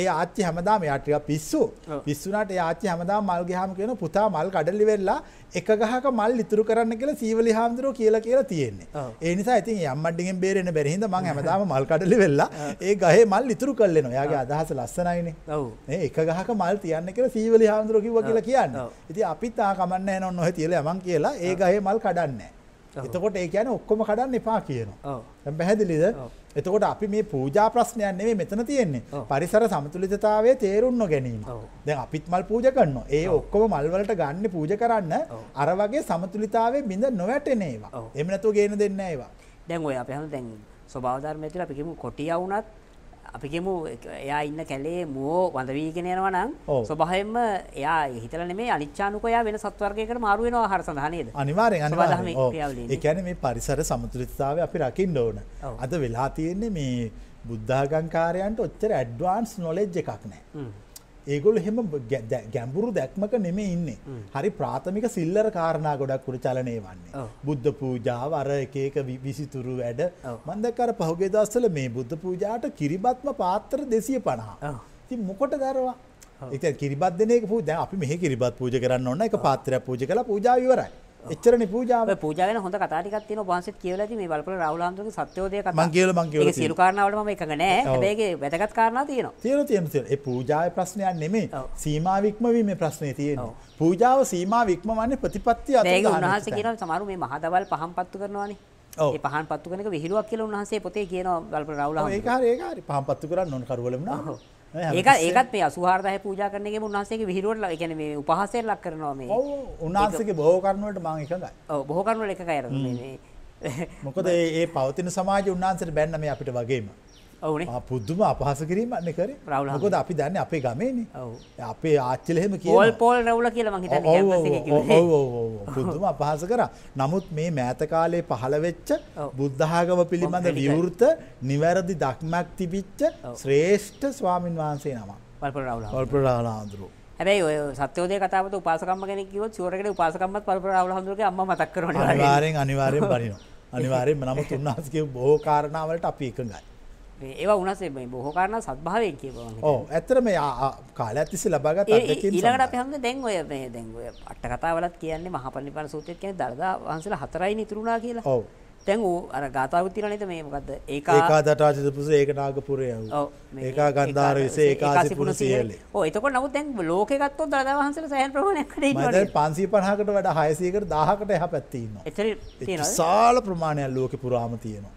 ඒ ආච්චි හැමදාම යාටික පිස්සු පිස්සුනට යාච්චි හැමදා මල් ගහම කියන පුතා මල් කඩලි වෙල්ලා එක ගහක මල් ඉතුරු කරන්න කියලා සීවලි හාමුදුරුව කියලා කියලා තියෙන්නේ ඒ නිසා ඉතින් යම්මඩ්ඩිගෙන් බේරෙන බැරිහිඳ මං හැමදාම මල් කඩලි වෙල්ලා ඒ ගහේ මල් ඉතුරු කරලෙනවා එයාගේ අදහස ලස්සනයිනේ මේ එක ගහක මල් තියන්න කියලා සීවලි හාමුදුරුව කිව්වා කියලා කියන්න ඉතින් අපිත් ආ කමන්න නෑ නොහේ තියලා යමන් කියලා ඒ ගහේ මල් කඩන්නේ එතකොට ඒ කියන්නේ ඔක්කොම කඩන්න එපා කියනවා දැන් පැහැදිලිද එතකොට අපි මේ පූජා ප්‍රශ්නයක් නෙමෙයි මෙතන තියෙන්නේ. පරිසර සමතුලිතතාවයේ තේරුම් නොගැනීම. දැන් අපිත් මල් පූජා කරනවා. ඒ ඔක්කොම මල් වලට ගන්න පූජා කරන්න අර වගේ සමතුලිතතාවයේ බිඳ නොවැටෙන ඒවා. එහෙම නැතුව ගේන දෙන්නේ නැහැ ඒවා. දැන් ඔය අපි හැම දැන් ස්වභාව ධර්මයේ තියලා අපි කියමු කොටියා වුණත් අපිගෙම එයා ඉන්න කැලේ මුවෝ වඳවීගෙන යනවනම් ස්වභාවයෙන්ම එයා හිතල මේ අනිච්චානුකයා වෙන සත්වර්ගයකට මාරුවෙන ආහාර සඳහනේද අනිවාර්යෙන් අනිවාර්යෙන් ඒ කියන්නේ මේ පරිසර සමතුලිතතාවය අපි රකින්න ඕන. අද වෙලා තියෙන්නේ මේ බුද්ධඝංකාරයන්ට ඔච්චර ඇඩ්වාන්ස් නොලෙජ් එකක් නැහැ. ඒගොල් හෙම ගැම්ඹුරු දැක්මක නෙම ඉන්නේ හරි ප්‍රාථමික සිල්ලර කාරණා ගොඩක්කුට චලනය වන්නේ බුද්ධ පූජාව අර එකක විසිතුරු වැඩ මන්දකර පහුගේ දස්සල මේ බුද්ධ පූජාට කිරිබත්ම පාත්තර දෙසිය පණහා ති මොකොට දරවා එක කිරිබත් දෙනෙක පූජ අපි මෙහ කිරිබත් පූජ කරන්න ඔන්න එක පාත්‍රය පූජ කළ පූජාවවරයි එච්චරනේ පූජාව. ඔය පූජා ගැන හොඳ කතා ටිකක් තියෙනවා වංශෙත් කියලා ඉතින් මේ බලපල රාහුල හාමුදුරුවගේ සත්‍යෝදය කතා. මං කියලා මං කියලා. ඒක සියලු කාරණාවලට මම එකඟ නෑ. හැබැයි ඒකේ වැදගත් කාරණා තියෙනවා. තියෙනවා තියෙනවා තියෙනවා. ඒ පූජාවේ ප්‍රශ්නයක් නෙමෙයි. සීමාව ඉක්මවීමේ ප්‍රශ්නේ තියෙනවා. පූජාව සීමාව ඉක්මවන්නේ ප්‍රතිපත්තිය අතර. ඒක උන්වහන්සේ කියනවා සමහරු මේ මහදවල් පහන් පත්තු කරනවානේ. ඒ පහන් පත්තු කරන එක විහිළුවක් කියලා උන්වහන්සේ පොතේ කියනවා බලපල රාහුල හාමුදුරුවෝ. ඒක හරි ඒක හරි. පහන් පත්තු කරන්න ඕන කරවලම නෑ. ඒක ඒකත් මේ අසුහාරදහ පූජා කරන එක උන්වහන්සේගේ විහිළුවට ඒ කියන්නේ මේ උපහාසයට ලක් කරනවා මේ. ඔව් උන්වහන්සේගේ බොහෝ කරුණ වලට මම එකඟයි. ඔව් බොහෝ කරුණ වල එකඟයි අර මේ මොකද මේ පවතින සමාජය උන්වහන්සේට බැන්න මේ අපිට වගේම. ඔවුනේ පුද්දුම අපහස කිරීම අන්න කර රවලකොද අපි දන්න අපේ ගමේන අපේ ආච්චලහෙම කියල් පෝල් රවල කියලමට පුද්දුම අපහස කර නමුත් මේ මෑතකාලේ පහළවෙච්ච බුද්ධාගම පිළිබඳ විවෘත නිවැරදි දක්මක් තිබිච්ච ශ්‍රේෂ්ඨ ස්වාමින් වහන්සේ නම පල්පරාලාන්දුරු ඇැයි ඔය සත්‍යෝදය කතාව උපාසකම්ම කෙනෙකව චෝරකට උපාසකම්මත් පල්පරාවලහන්දුරගේ අම්ම මතක්කරන වාරෙන් අනිවාරයෙන් පරිනවා අනිවාරෙන් නමුත් උන්හසගේ බෝ කාරණාවලට අපි එකඟයි ඒවා උනස මේ බොහෝ කාරණා සත්භාවයෙන් කියපුවා මම. ඔව් ඇත්තටම මේ කාලය ඇතිස්සේ ලබාගත් අත්දැකීම් ඊළඟට අපි හංග දැන් ඔය මේ දැන් ඔය අට කතාවලත් කියන්නේ මහපරිනිපන සූත්‍රයේ කියන්නේ දරදා වහන්සේලා හතරයි නිතරුණා කියලා. ඔව්. දැන් ඌ අර ගාතාවක් තියෙනවා නේද මේ මොකද්ද? ඒකා ඒකා දටාජිත පුස ඒක නාගපුරේ යව. ඔව්. ඒකා ගන්ධාර විස ඒකාසි පුන සියලේ. ඔව් එතකොට නමුත් දැන් ලෝකේ ගත්තොත් දරදා වහන්සේලා සෑහෙන ප්‍රමාණයක් කඩේ ඉන්නවා. මම 550කට වඩා 600කට 1000කට එහා පැත්තේ ඉන්නවා. එතන තියෙනවා. විශාල ප්‍රමාණයක් ලෝකේ පුරාම තියෙනවා.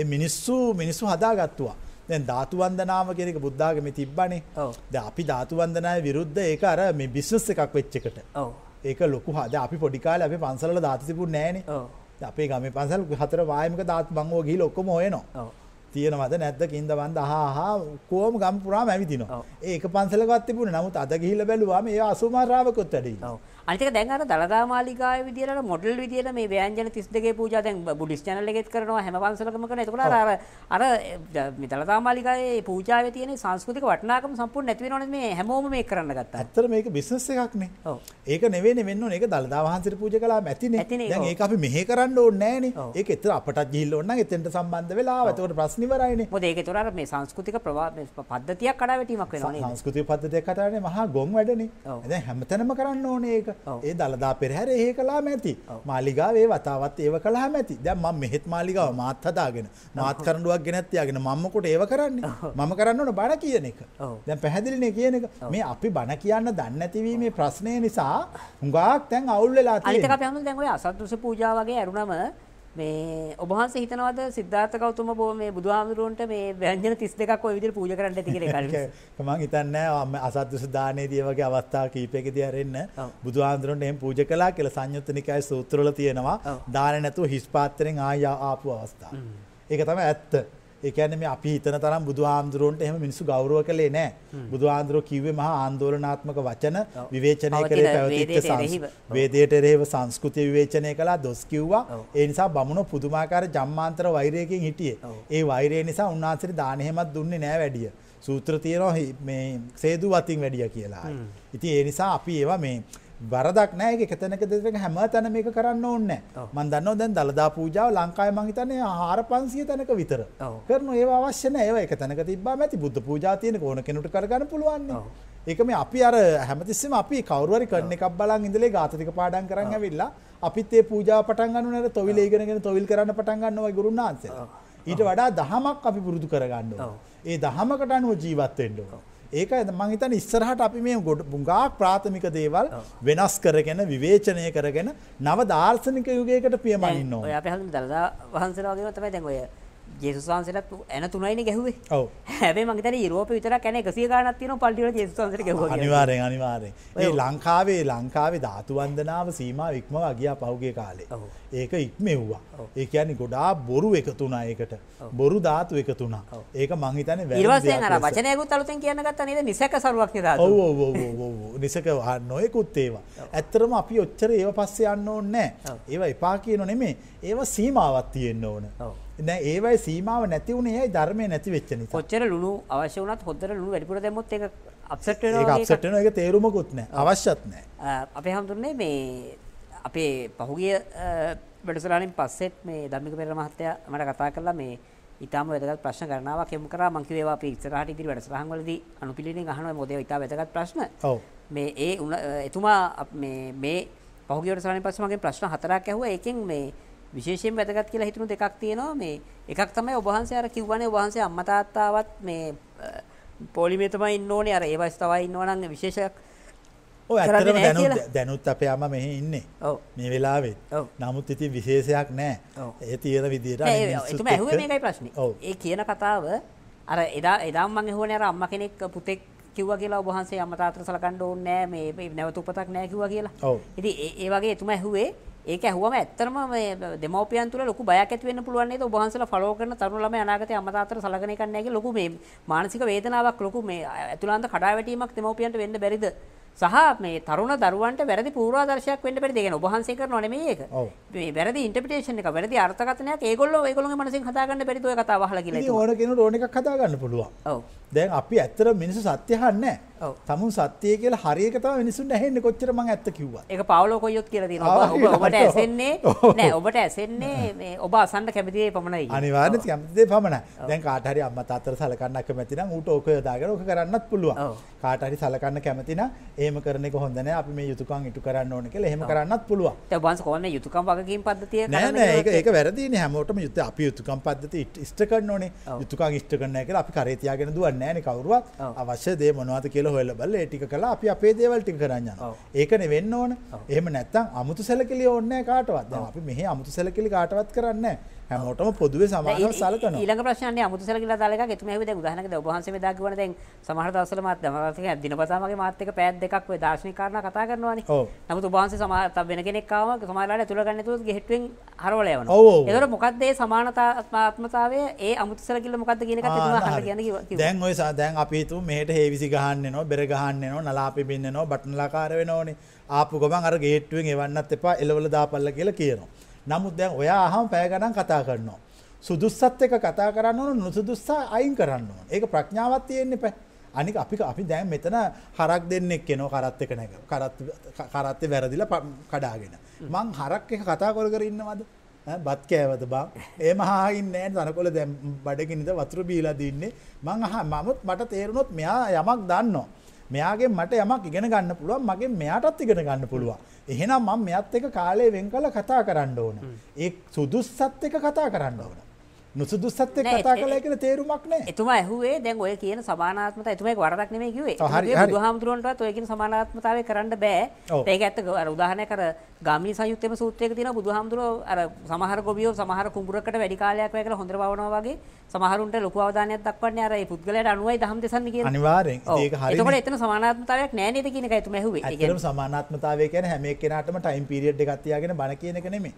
ඒ මිනිස්සු මිනිස්සු හදාගත්තුවා. දැන් ධාතු වන්දනාව කියන එක බුද්ධාගමේ තිබ්බනේ. ඔව්. දැන් අපි ධාතු වන්දනාවේ විරුද්ධ ඒක අර මේ බිස්නස් එකක් වෙච්ච එකට. ඔව්. ඒක ලොකු හද අපි පොඩි කාලේ අපි පන්සලවල ධාතු තිබුණ නෑනේ. ඔව්. අපේ ගමේ පන්සල් හතර වායමක ධාතු බංගෝ ගිහලා ඔක්කොම හොයනවා. ඔව්. තියෙනවද නැද්ද කින්ද වන්ද අහහා කොහොම ගම් පුරාම ඇවිදිනවා. ඒක පන්සලකවත් තිබුණේ. නමුත් අද ගිහිල්ලා බැලුවාම ඒ අසුමාරාවකොත් වැඩි. ඔව්. අනිත් එක දැන් අර දලදා මාලිගාවේ විදියට අර මොඩල් විදියට මේ ව්‍යංජන 32ගේ පූජා දැන් බුද්දිස් චැනල් එකෙත් කරනවා හැම වංශලකම කරනවා. එතකොට අර අර මේ දලදා මාලිගාවේ පූජාවේ තියෙන සංස්කෘතික වටිනාකම සම්පූර්ණ නැති වෙනවනේ මේ හැමෝම මේක කරන්න ගත්තා. ඇත්තට මේක බිස්නස් එකක් නේ. ඔව්. ඒක නෙවෙයිනේ වෙන්න ඕනේ. ඒක දලදා වහන්සේට පූජා කළාම ඇතිනේ. දැන් ඒක අපි මෙහෙ කරන්න ඕනේ නෑනේ. ඒක එතන අපටත් ගිහිල්ලා ඕන නම් එතෙන්ට සම්බන්ධ වෙලා ආව. එතකොට ප්‍රශ්න ඉවරයිනේ. මොකද ඒක එතකොට අර මේ සංස්කෘතික ප්‍රවාහ පද්ධතියක් කඩාවැටීමක් වෙනවා නේද? සංස්කෘතික පද්ධතියක් කඩාවැටීමේ මහා ගොම් වැඩනේ. දැන් හැමතැනම කරන්න ඕනේ ඒක. ඒ දළදා පෙරහැර ඒ කලා මැති මාලිගාවේ වතාවත් ඒව කලා මැති දැ ම මෙහෙත් මාලිගාව මාත් හදාගෙන මාත් කරඩුවක් ගෙනැත්තියාගෙන මම්මකොට ඒව කරන්න මම කරන්නට බණ කියන එක දැ පැහැදිලින කියන එක මේ අපි බණ කියන්න දන්න ඇතිවීමේ ප්‍රශ්නය නිසා හුඟක් තැන් අවුල්ලලා අතක පැම දැන්ව අසත්තුස පූජාවගේ ඇරුණම මේ ඔබහන්සේ හිතනවද සිද්ධාර්ථ ගෞතම බෝ මේ බුදුහාමුදුරුවන්ට මේ ව්‍යංජන 32ක් ওই විදිහට පූජා කරන්න ඇති කියලා ඒක මම හිතන්නේ අසද්දුසු දානේදී වගේ අවස්ථා කීපයකදී හරින්න බුදුහාමුදුරුවන්ට එහෙම පූජා කළා කියලා සංයුත්නිකාය සූත්‍රවල තියෙනවා දාන නැතුව හිස් පාත්‍රයෙන් ආය ආපු අවස්ථා. ඒක තමයි ඇත්ත. ඒකන මේ අපි හිතන තරම් බුදු ආන්දුරුවන්ට එහම මිනිසු ගෞරුව කළේ නෑ බුදු ආන්දුරුව කිවේ මහ ආන්දෝලනාත්මක වචන විවේචනය කරේ පැවතිච්ච වේදයට එරෙහිව සංස්කෘතිය විවේචනය කලා දොස් කිව්වා ඒ නිසා බමුණ පුදුමාකාර ජම්මාන්තර වෛරයකින් හිටියේ ඒ වෛරය නිසා උන්වහන්සේට දානහෙමත් දුන්නේ නෑ වැඩිය සූත්‍ර තියෙනවා මේ සේදු වතින් වැඩිය කියලා ඉතින් ඒ නිසා අපි ඒවා මේ වරදක් නෑ එක තැනක දෙක හැම තැන මේක කරන්න ඕන්න මන් දන්න දැන් දළදා පූජාව ලංකාය මංහිතනය හාර පන්සිය තැනක විතර කරන ඒ අවශ්‍යන ඒ එක තැනක තිබා ඇති බුද්ධ පූජාතියන ඕන කෙනට කරගන්න පුළුවන්න ඒක මේ අපි අර හැමතිස්සම අපි කවරුවරි කරන එකක් බලන් ඉඳලේ ගාතතික පාඩන් කරන්න වෙල්ලා අපිත් ඒ පූජා පටන්ගන්න නට තොවිල ඒගෙනගෙන තොවිල් කරන්න පටන්ගන්නවා ගුරුන්ාන්සේ ඊට වඩා දහමක් අපි පුරුදු කරගන්නවා ඒ දහමකට අනුව ජීවත්වෙන්ඩවා ඒක මං හිතන ඉස්සරහට අපි මේ ගොඩ බුගාක් ප්‍රාථමික දේවල් වෙනස් කරගෙන විවේචනය කරගෙන නව දාර්ශනික යුගයකට පියමනින්න ඔය අප හඳ දරදා වහන්සරවාගේ තමයි දැන් ඔය ජේසුසාන්සලත් ඇන තුනයින ගැහුවේ ඔව හැබේ මගේතන යුරෝප විතර කැන එකසිය ගනත්තින පල්ටිට ජේසුසන්සට ගැහ අනිවාරය අනිවාරය ඒ ලංකාවේ ලංකාවේ ධාතුවන්දනාව සීම ඉක්ම වගිය පහුගේ කාලේ ඒක ඉක්මෙව්වා ඒ යනි ගොඩා බොරු එකතුනා ඒකට බොරු ධාතු එකතුනා ඒක මංහිතන වචනයකුත් අලුතෙන් කියනගත් නද නිසක සරුවක් නිසක නොයකුත් ඒවා ඇත්තරම අපි ඔච්චර ඒව පස්සේ යන්න ඕන්නෑ ඒවා එපා කියන නෙමේ ඒවා සීමාවත් තියෙන්න්න ඕන නෑ ඒවයි සීමාව නැති වුණේ ඇයි ධර්මය නැති වෙච්ච නිසා. කොච්චර ලුණු අවශ්‍ය වුණත් හොද්දර ලුණු වැඩිපුර දැම්මොත් ඒක අප්සෙට් වෙනවා. ඒක අප්සෙට් වෙනවා ඒක තේරුමකුත් නෑ. අවශ්‍යත් නෑ. අපේ හැමතුනේ මේ අපේ පහුගිය වැඩසටහනින් පස්සෙත් මේ ධම්මික පෙරේර මහත්තයා මට කතා කළා මේ ඉතාම වැදගත් ප්‍රශ්න කරනාවක් යොමු කරා මං කිව්වා අපි ඉස්සරහට ඉදිරි වැඩසටහන් වලදී අනුපිළිවෙලින් අහනවා මොකද ඒ ඉතාම වැදගත් ප්‍රශ්න. ඔව්. මේ ඒ එතුමා මේ මේ පහුගිය වැඩසටහනින් පස්සේ මගෙන් ප්‍රශ්න හතරක් ඇහුවා. ඒකෙන් මේ විශේෂයෙන් වැදගත් කියලා හිතන දෙකක් තියෙනවා මේ එකක් තමයි ඔබ වහන්සේ අර කිව්වනේ ඔබ වහන්සේ අම්මා තාත්තාවත් මේ පොලිමේ තමයි ඉන්න ඕනේ අර ඒ වයස තවයි ඉන්නවා නම් විශේෂයක් ඔය ඇත්තටම දැනුත් දැනුත් අපේ අම්මා මෙහි ඉන්නේ. මේ වෙලාවෙත්. නමුත් ඉතින් විශේෂයක් නැහැ. ඒ තියෙන විදියට ඒක ඇහුවේ මේකයි ප්‍රශ්නේ. ඒ කියන කතාව අර එදා එදාම මම ඇහුවනේ අර අම්මා කෙනෙක් පුතෙක් කිව්වා කියලා ඔබ වහන්සේ අම්මා තාත්තට සලකන්න ඕනේ නැහැ මේ නැවත උපතක් නැහැ කිව්වා කියලා. ඉතින් ඒ වගේ එතුමා ඇහුවේ ඒක ඇහුවම ඇත්තටම මේ දෙමව්පියන් තුල ලොකු බයක් ඇති වෙන්න පුළුවන් නේද ඔබ වහන්සේලා ෆලෝ කරන තරුණ ළමයි අනාගතයේ අම්මා තාත්තට සලකන එකක් නැහැ කියලා ලොකු මේ මානසික වේදනාවක් ලොකු මේ ඇතුළාන්ත කඩාවැටීමක් දෙමව්පියන්ට වෙන්න බැරිද සහ මේ තරුණ දරුවන්ට වැරදි පූර්වාදර්ශයක් වෙන්න බැරිද කියන්නේ ඔබ වහන්සේ කරනව නෙමෙයි ඒක මේ වැරදි ඉන්ටර්ප්‍රිටේෂන් එක වැරදි අර්ථකථනයක් ඒගොල්ලෝ ඒගොල්ලෝගේ මනසෙන් හදා ගන්න බැරිද ඔය කතාව අහලා කියලා ඉතින් ඕන කෙනෙකුට ඕන එකක් හදා ගන්න පුළුවන් ඔව් දැන් අපි ඇත්තට මිනිස්සු සත්‍ය අහන්නේ නැහැ තමුන් සත්‍යය කියලා හරියක තමයි මිනිස්සුන් ඇහෙන්නේ කොච්චර මං ඇත්ත කිව්වා ඒක පාවලෝ කොයියොත් කියලා දෙනවා ඔබ ඔබට ඔබට ඇසෙන්නේ නෑ ඔබට ඇසෙන්නේ ඔබ අසන්න කැමතිේ පමණයි අනිවාර්ය කැමතිේ පමණ දැන් කාටහරි අම්ම අතර සලකන්න කැමතින ඌට ඕක යොදාගෙන ඕක කරන්නත් පුළුවන් කාටහරි සලකන්න කැමතින ඒම කරන හොඳන අපි මේ යුතුකම් ඉටු කරන්න ඕන කියලා එහෙම කරන්නත් පුළුවන් තබන්ස් කොන්න යුතුකම් වගකින් පද්ධතිය නෑ නෑ ඒක වැරදින හැමෝටම යුත අපි යුතුකම් පද්ධති ඉෂ්ට කරන්න ඕනේ යුතුකම් ඉෂ්ට කරන්න කියලා අපි කරේතියාගෙන දුවන්නේ නෑනේ කවුරුවත් අවශ්‍ය දේ මොනවද කියලා හොයලා බලලා ඒ ටික කළා අපි අපේ දේවල් ටික කරන්න යනවා ඒකනේ වෙන්න ඕන එහෙම නැත්තම් අමුතු සැලකිලි ඕන කරන්නේ කාටවත්. දැන් අපි මෙහි අමුතු සැලකිලි කාටවත් කරන්නේ හැමෝටම පොදුවේ සමානව සැලකනවා. ඊළඟ ප්‍රශ්නයන්නේ අමුතු සැලකිලි දාලා එකක් එතුමා හිවි දැන් උදාහරණයක් දැන් ඔබ වහන්සේ මෙදා කිව්වනේ දැන් සමහර දවස්වල මාත් දමවතික දිනපතා මගේ මාත් එක පෑත් දෙකක් ඔය දාර්ශනික කාරණා කතා කරනවානේ. නමුත් ඔබ වහන්සේ සමහර තව වෙන කෙනෙක් ආවම සමහරවල් ඇතුළ ගන්න නැතුව ගෙහෙට්ටුවෙන් හරවලා යනවා. ඒතකොට මොකක්ද මේ සමානතාත්මතාවය ඒ අමුතු සැලකිල්ල මොකක්ද කියන එකත් එතුමා අහන්න කියන්නේ කිව්වා. දැන් ඔය දැන් අපි හිතමු මෙහෙට හේවිසි ගහන්න එනවා, බෙර ගහන්න එනවා, නලාපි බින්න එනවා, බටන් ලාකාර වෙනවනේ. ආපු ගමන් අර ගේට්ටුවෙන් එවන්නත් එපා එලවල දාපල්ල කියලා කියනවා. නමුත් දැන් ඔයා අහම පැය ගණන් කතා කරනවා. සුදුස්සත් එක කතා කරන්න ඕන නුසුදුස්සා අයින් කරන්න ඕන. ඒක ප්‍රඥාවක් තියෙන්න එපා. අනික අපි අපි දැන් මෙතන හරක් දෙන්නෙක් කෙනෝ කරත් එක නැක කරත්තේ වැරදිලා කඩාගෙන. මං හරක් එක කතා කොර කර ඉන්නවද බත් කෑවද බා ඒ මහාහින් නෑ තනකොල දැම් බඩගිනිද වතුර බීලා දන්නේ මං අහ මමුත් මට තේරුණොත් මෙයා යමක් දන්නවා. මෙයාගේ මට යමක් ඉගෙන ගන්න පුළුවන් මගේ මෙයාටත් ඉගෙන ගන්න පුළුවන් එහෙනම් මම මෙයත් එක කාලය වෙන් කළ කතා කරන්න ඕන ඒ සුදුස්සත් එක කතා කරන්න ඕන නුසුදුස්සත් එක්ක කතා කළා කියලා තේරුමක් නැහැ. එතුමා ඇහුවේ දැන් ඔය කියන සමානාත්මතාව එතුමා ඒක වරදක් නෙමෙයි කිව්වේ. ඒක බුදුහාමුදුරන්ටවත් ඔය කියන සමානාත්මතාවය කරන්න බෑ. ඒක ඇත්ත අර උදාහරණයක් අර ගාමිණී සංයුත්තේම සූත්‍රයක තියෙනවා බුදුහාමුදුරෝ අර සමහර ගොවියෝ සමහර කුඹුරකට වැඩි කාලයක් වෙයි කියලා හොඳට වවනවා වගේ සමහරුන්ට ලොකු අවධානයක් දක්වන්නේ අර ඒ පුද්ගලයාට අනුවයි දහම් දෙසන්නේ කියන. අනිවාර්යෙන්. ඒක හරියට. ඒකෝට එතන සමානාත්මතාවයක් නැහැ නේද කියන එකයි එතුමා ඇහුවේ. ඒ කියන්නේ සමානාත්මතාවය කියන්නේ හැම එක්කෙනාටම ටයිම් පීරියඩ් එකක් තියාගෙන බණ කියන එක නෙමෙයි.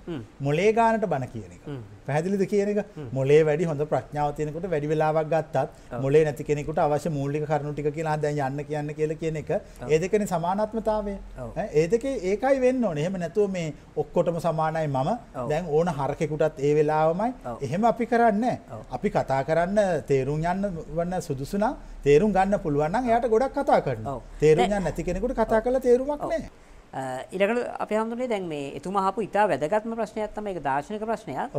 මොලේ ගානට බණ කියන එක. පැහැදිලිද කියන එක? මොලේ මොලේ වැඩි හොඳ ප්‍රඥාව තියෙනකොට වැඩි වෙලාවක් ගත්තත් මොලේ නැති කෙනෙකුට අවශ්‍ය මූලික කරුණු ටික කියලා දැන් යන්න කියන්න කියලා කියන එක ඒ දෙකනේ සමානාත්මතාවය. ඒ දෙකේ ඒකයි වෙන්න ඕනේ. එහෙම නැතුව මේ ඔක්කොටම සමානයි මම දැන් ඕන හරකෙකුටත් ඒ වෙලාවමයි. එහෙම අපි කරන්නේ අපි කතා කරන්න තේරුම් යන්න වන්න සුදුසු තේරුම් ගන්න පුළුවන් නම් එයාට ගොඩක් කතා කරනවා. තේරුම් යන්න නැති කෙනෙකුට කතා කරලා තේරුමක් නැහැ. ඉලකට අප හඳුනේ දැන් මේ එතුමහපු ඉතා වැදගත්ම ප්‍රශ්නයක් තම එක දාර්ශනක ප්‍රශ්නයක්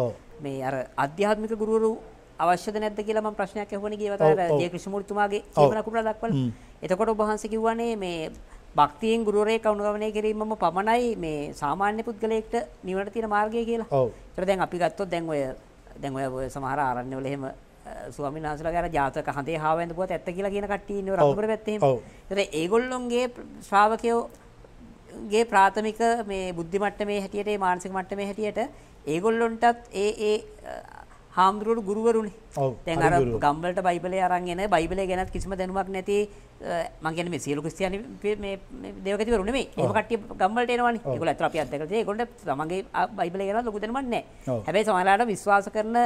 මේ අර අධ්‍යාත්මික ගුරුවරු අවශ්‍යද නැද්ද කියලා මම ප්‍රශ්නයක් ඇහුවන ගියවතර ජේ ක්‍රිෂ්ණමූර්තිතුමාගේ කියවන කුඩා දක්වල එතකොට ඔබ වහන්සේ කිව්වනේ මේ භක්තියෙන් ගුරුවරයෙක් අනුගමනය කිරීමම පමණයි මේ සාමාන්‍ය පුද්ගලයෙක්ට නිවනට තියෙන මාර්ගය කියලා. ඔව්. ඒතර දැන් අපි ගත්තොත් දැන් ඔය දැන් ඔය සමහර ආරණ්‍ය වල එහෙම ස්වාමීන් වහන්සේලාගේ අර ජාතක හඳේ හාවෙන්ද පුවත් ඇත්ත කියලා කියන කට්ටිය ඉන්නව රත්නපුර පැත්තේ. ඔව්. ඒතර ඒගොල්ලොන්ගේ ශ්‍රාවකයෝ ගේ ප්‍රාථමික මේ බුද්ධි මට්ටමේ හැටියට ඒ මානසික මට්ටමේ හැටියට ඒගොල්ලොන්ටත් ඒ ඒ හාමුදුරුවරු ගුරුවරුනේ තැන් අර ගම්බලට බයිබලේ අරන්ගෙන බයිබලේ ගැනත් කිසිම දැනුමක් නැති මං කියන්නේ මේ සියලු ක්‍රිස්තියානි මේ දේවගතිවරු නෙමෙයි ඒක කට්ටිය ගම්බලට එනවනේ ඒගොල්ලෝ අතර අපි අත්දකලා තියෙන ඒගොල්ලෝ තමන්ගේ බයිබලේ ගැන ලොකු දැනුමක් නැහැ හැබැයි සමහරවිට විශ්වාස කරන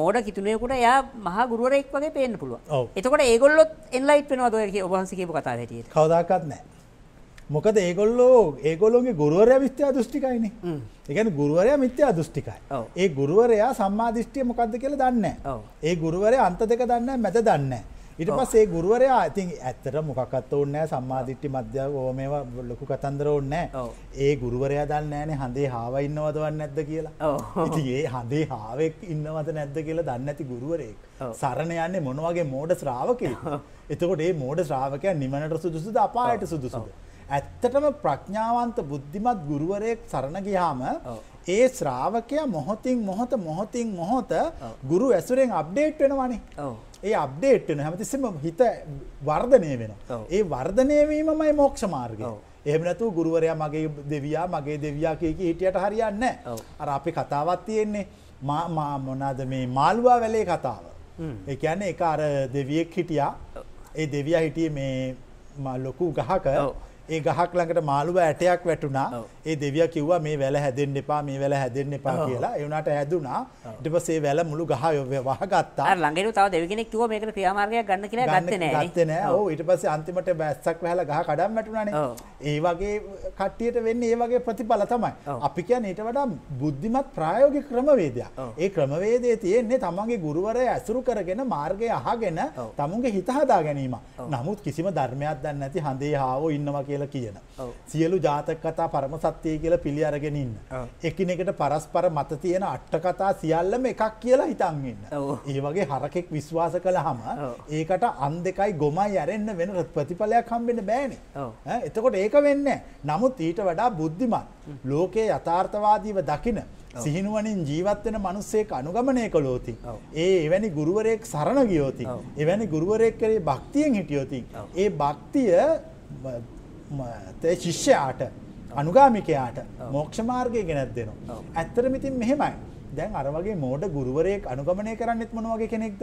මෝඩ කිතුණියෙකුට එයා මහා ගුරුවරයෙක් වගේ පේන්න පුළුවන් එතකොට ඒගොල්ලොත් එන්ලයිට් වෙනවද ඔය ඔබ වහන්සේ කියපු කතාව හැටියට කවදාකවත් නැහැ මොකද ඒගොල්ලෝ ඒගොල්ලොගේ ගුරුවරය විත්‍යා දෘෂ්ටිකයින එකන ගුරුවරය මිත්‍යා දෘෂ්ටිකයි ඒ ගුරුවරයා සම්මාධිෂ්ටිය මොකක්ද කියල දන්න ඒ ගුරුවරය අන්ත දෙක දන්න මැත දන්න ඉට පස් ඒ ගුරුවරයා ඇතින් ඇත්තට මොකත් ඔන්නෑ සම්මාධිට්ටි මධ්‍ය ඕෝමේවා ලොකු කතන්දර ඔන්නෑ ඒ ගුරුවරයා දන්නෑනේ හඳේ හාව ඉන්නවදවන්න නැද්ද කියලා ඒ හඳේ හාවෙක් ඉන්නවද නැද්ද කියලා දන්න ඇති ගුරුවරයෙක් සරණ යන්නේ මොනවගේ මෝඩ ශ්‍රාවකය එතකොට ඒ මෝඩ ශ්‍රාවකය නිමනට සුදුසුද අපායට සුදුසුද. ඇත්තටම ප්‍රඥාවන්ත බුද්ධිමත් ගුරුවරයෙක් සරණ ගියාම ඒ ශ්‍රාවකය මොහොතින් මොහොත මොහොතින් මොහොත ගුරු ඇසුරෙන් අප්ඩේට් වෙනවනේ ඒ අප්ඩේට් වෙන හැමතිස්සෙම හිත වර්ධනය වෙන. ඒ වර්ධනයවීමමයි මෝක්ෂ මාර්ගය. එහමනතු ගුරුවරයා මගේ දෙවයා මගේ දෙවයා කියකි හිටියට හරියන්න අර අපි කතාවත් තියෙන්නේ මා මොනාද මේ මාල්වා වැලේ කතාව. එකන්න එක අර දෙවියෙක් හිටියා ඒ දෙවයා හිටිය මේ ලොකු ගහක ඒ ගහක් ළඟට මාළුව ඇටයක් වැටුණා ඒ දෙවිය කිව්වා මේ වැල හැදෙන්න්න එපා මේ වැල හැදෙන්න්න එපා කියලා එවනට හැදුනා ටිපසේ වැල මුළු ගහ වහ ගත්තා ළඟට තව දෙවිගෙන කිව මේක ක්‍රියාමාර්ගය ගන්න කිය ගත්තන ගත්තන ඕ ඉට පස අන්තිමට බැස්සක් වැහල ගහ කඩම් වැටුණන ඒ වගේ කට්ටියට වෙන්න ඒ වගේ ප්‍රතිඵල තමයි අපි කියන් ඊට වඩා බුද්ධිමත් ප්‍රායෝගි ක්‍රමවේදයක් ඒ ක්‍රමවේදේ තියෙන්නේ තමන්ගේ ගුරුවරය ඇසුරු කරගෙන මාර්ගය අහගෙන තමුන්ගේ හිතහදා ගැනීම නමුත් කිසිම ධර්මයක් දන්න ඇති හඳේ හාෝ ඉන්නවා කියලා කියල කියන. සියලු ජාතක කතා පරම සත්‍යය කියල පිළි අරගෙන ඉන්න. එකනෙකට පරස්පර මත තියෙන අට්ටකතා සියල්ලම එකක් කියලා හිතන්ගන්න. ඒ වගේ හරකෙක් විශ්වාස කළ හම ඒකට අන් දෙකයි ගොමයි ඇරෙන්න්න වෙන ප්‍රතිඵලයක් හම්බෙන බෑන. එතකොට ඒක වෙන්න. නමුත් ඊට වඩා බුද්ධිමත්. ලෝකයේ යථාර්ථවාදීව දකින. සිහිනුවනින් ජීවත්වෙන මනුස්සේක අනුගමනය කළෝති. ඒ එවැනි ගුරුවරයෙක් සරණ ගියෝති. එවැනි ගුරුවරයෙක් කරේ භක්තියෙන් හිටියෝති. ඒ භක්තිය ශිෂ්‍යයාට අනුගාමිකයාට මෝක්ෂ මාර්ගය ගෙනත් දෙනවා. ඇත්තටම ඉතින් මෙහෙමයි. දැන් අර වගේ මෝඩ ගුරුවරයෙක් අනුගමනය කරන්නෙත් මොන වගේ කෙනෙක්ද?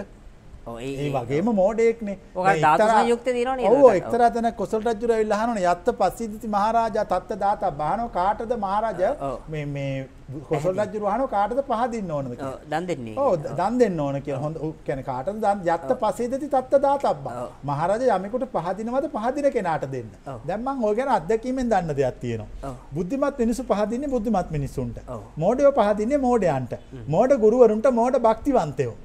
ඒ වගේම මෝඩයෙක්නේ. ඔක ධාතු සංයුක්ත දිනවනේ නේද? ඔව් එක්තරා තැන කොසල් රජුර ඇවිල්ලා අහනවනේ යත්ත පස්සිද්ධි මහරජා තත්ත දාතා බහනෝ කාටද මහරජා මේ මේ කොසල් රජු වහන කාටද පහ දෙන්න ඕනද කියලා. දන් දෙන්නේ. ඔව් දන් දෙන්න ඕන කියලා. හොඳ කියන්නේ කාටද දන් යත්ත පසේදති තත්ත දාතබ්බා. මහරජ යමෙකුට පහ දිනවද පහ දින කෙනාට දෙන්න. දැන් මම ඔය ගැන අත්දැකීමෙන් දන්න දෙයක් තියෙනවා. බුද්ධිමත් මිනිස්සු පහ දින්නේ බුද්ධිමත් මිනිස්සුන්ට. මෝඩයෝ පහ දින්නේ මෝඩයන්ට. මෝඩ ගුරුවරුන්ට මෝඩ භක්තිවන්තයෝ.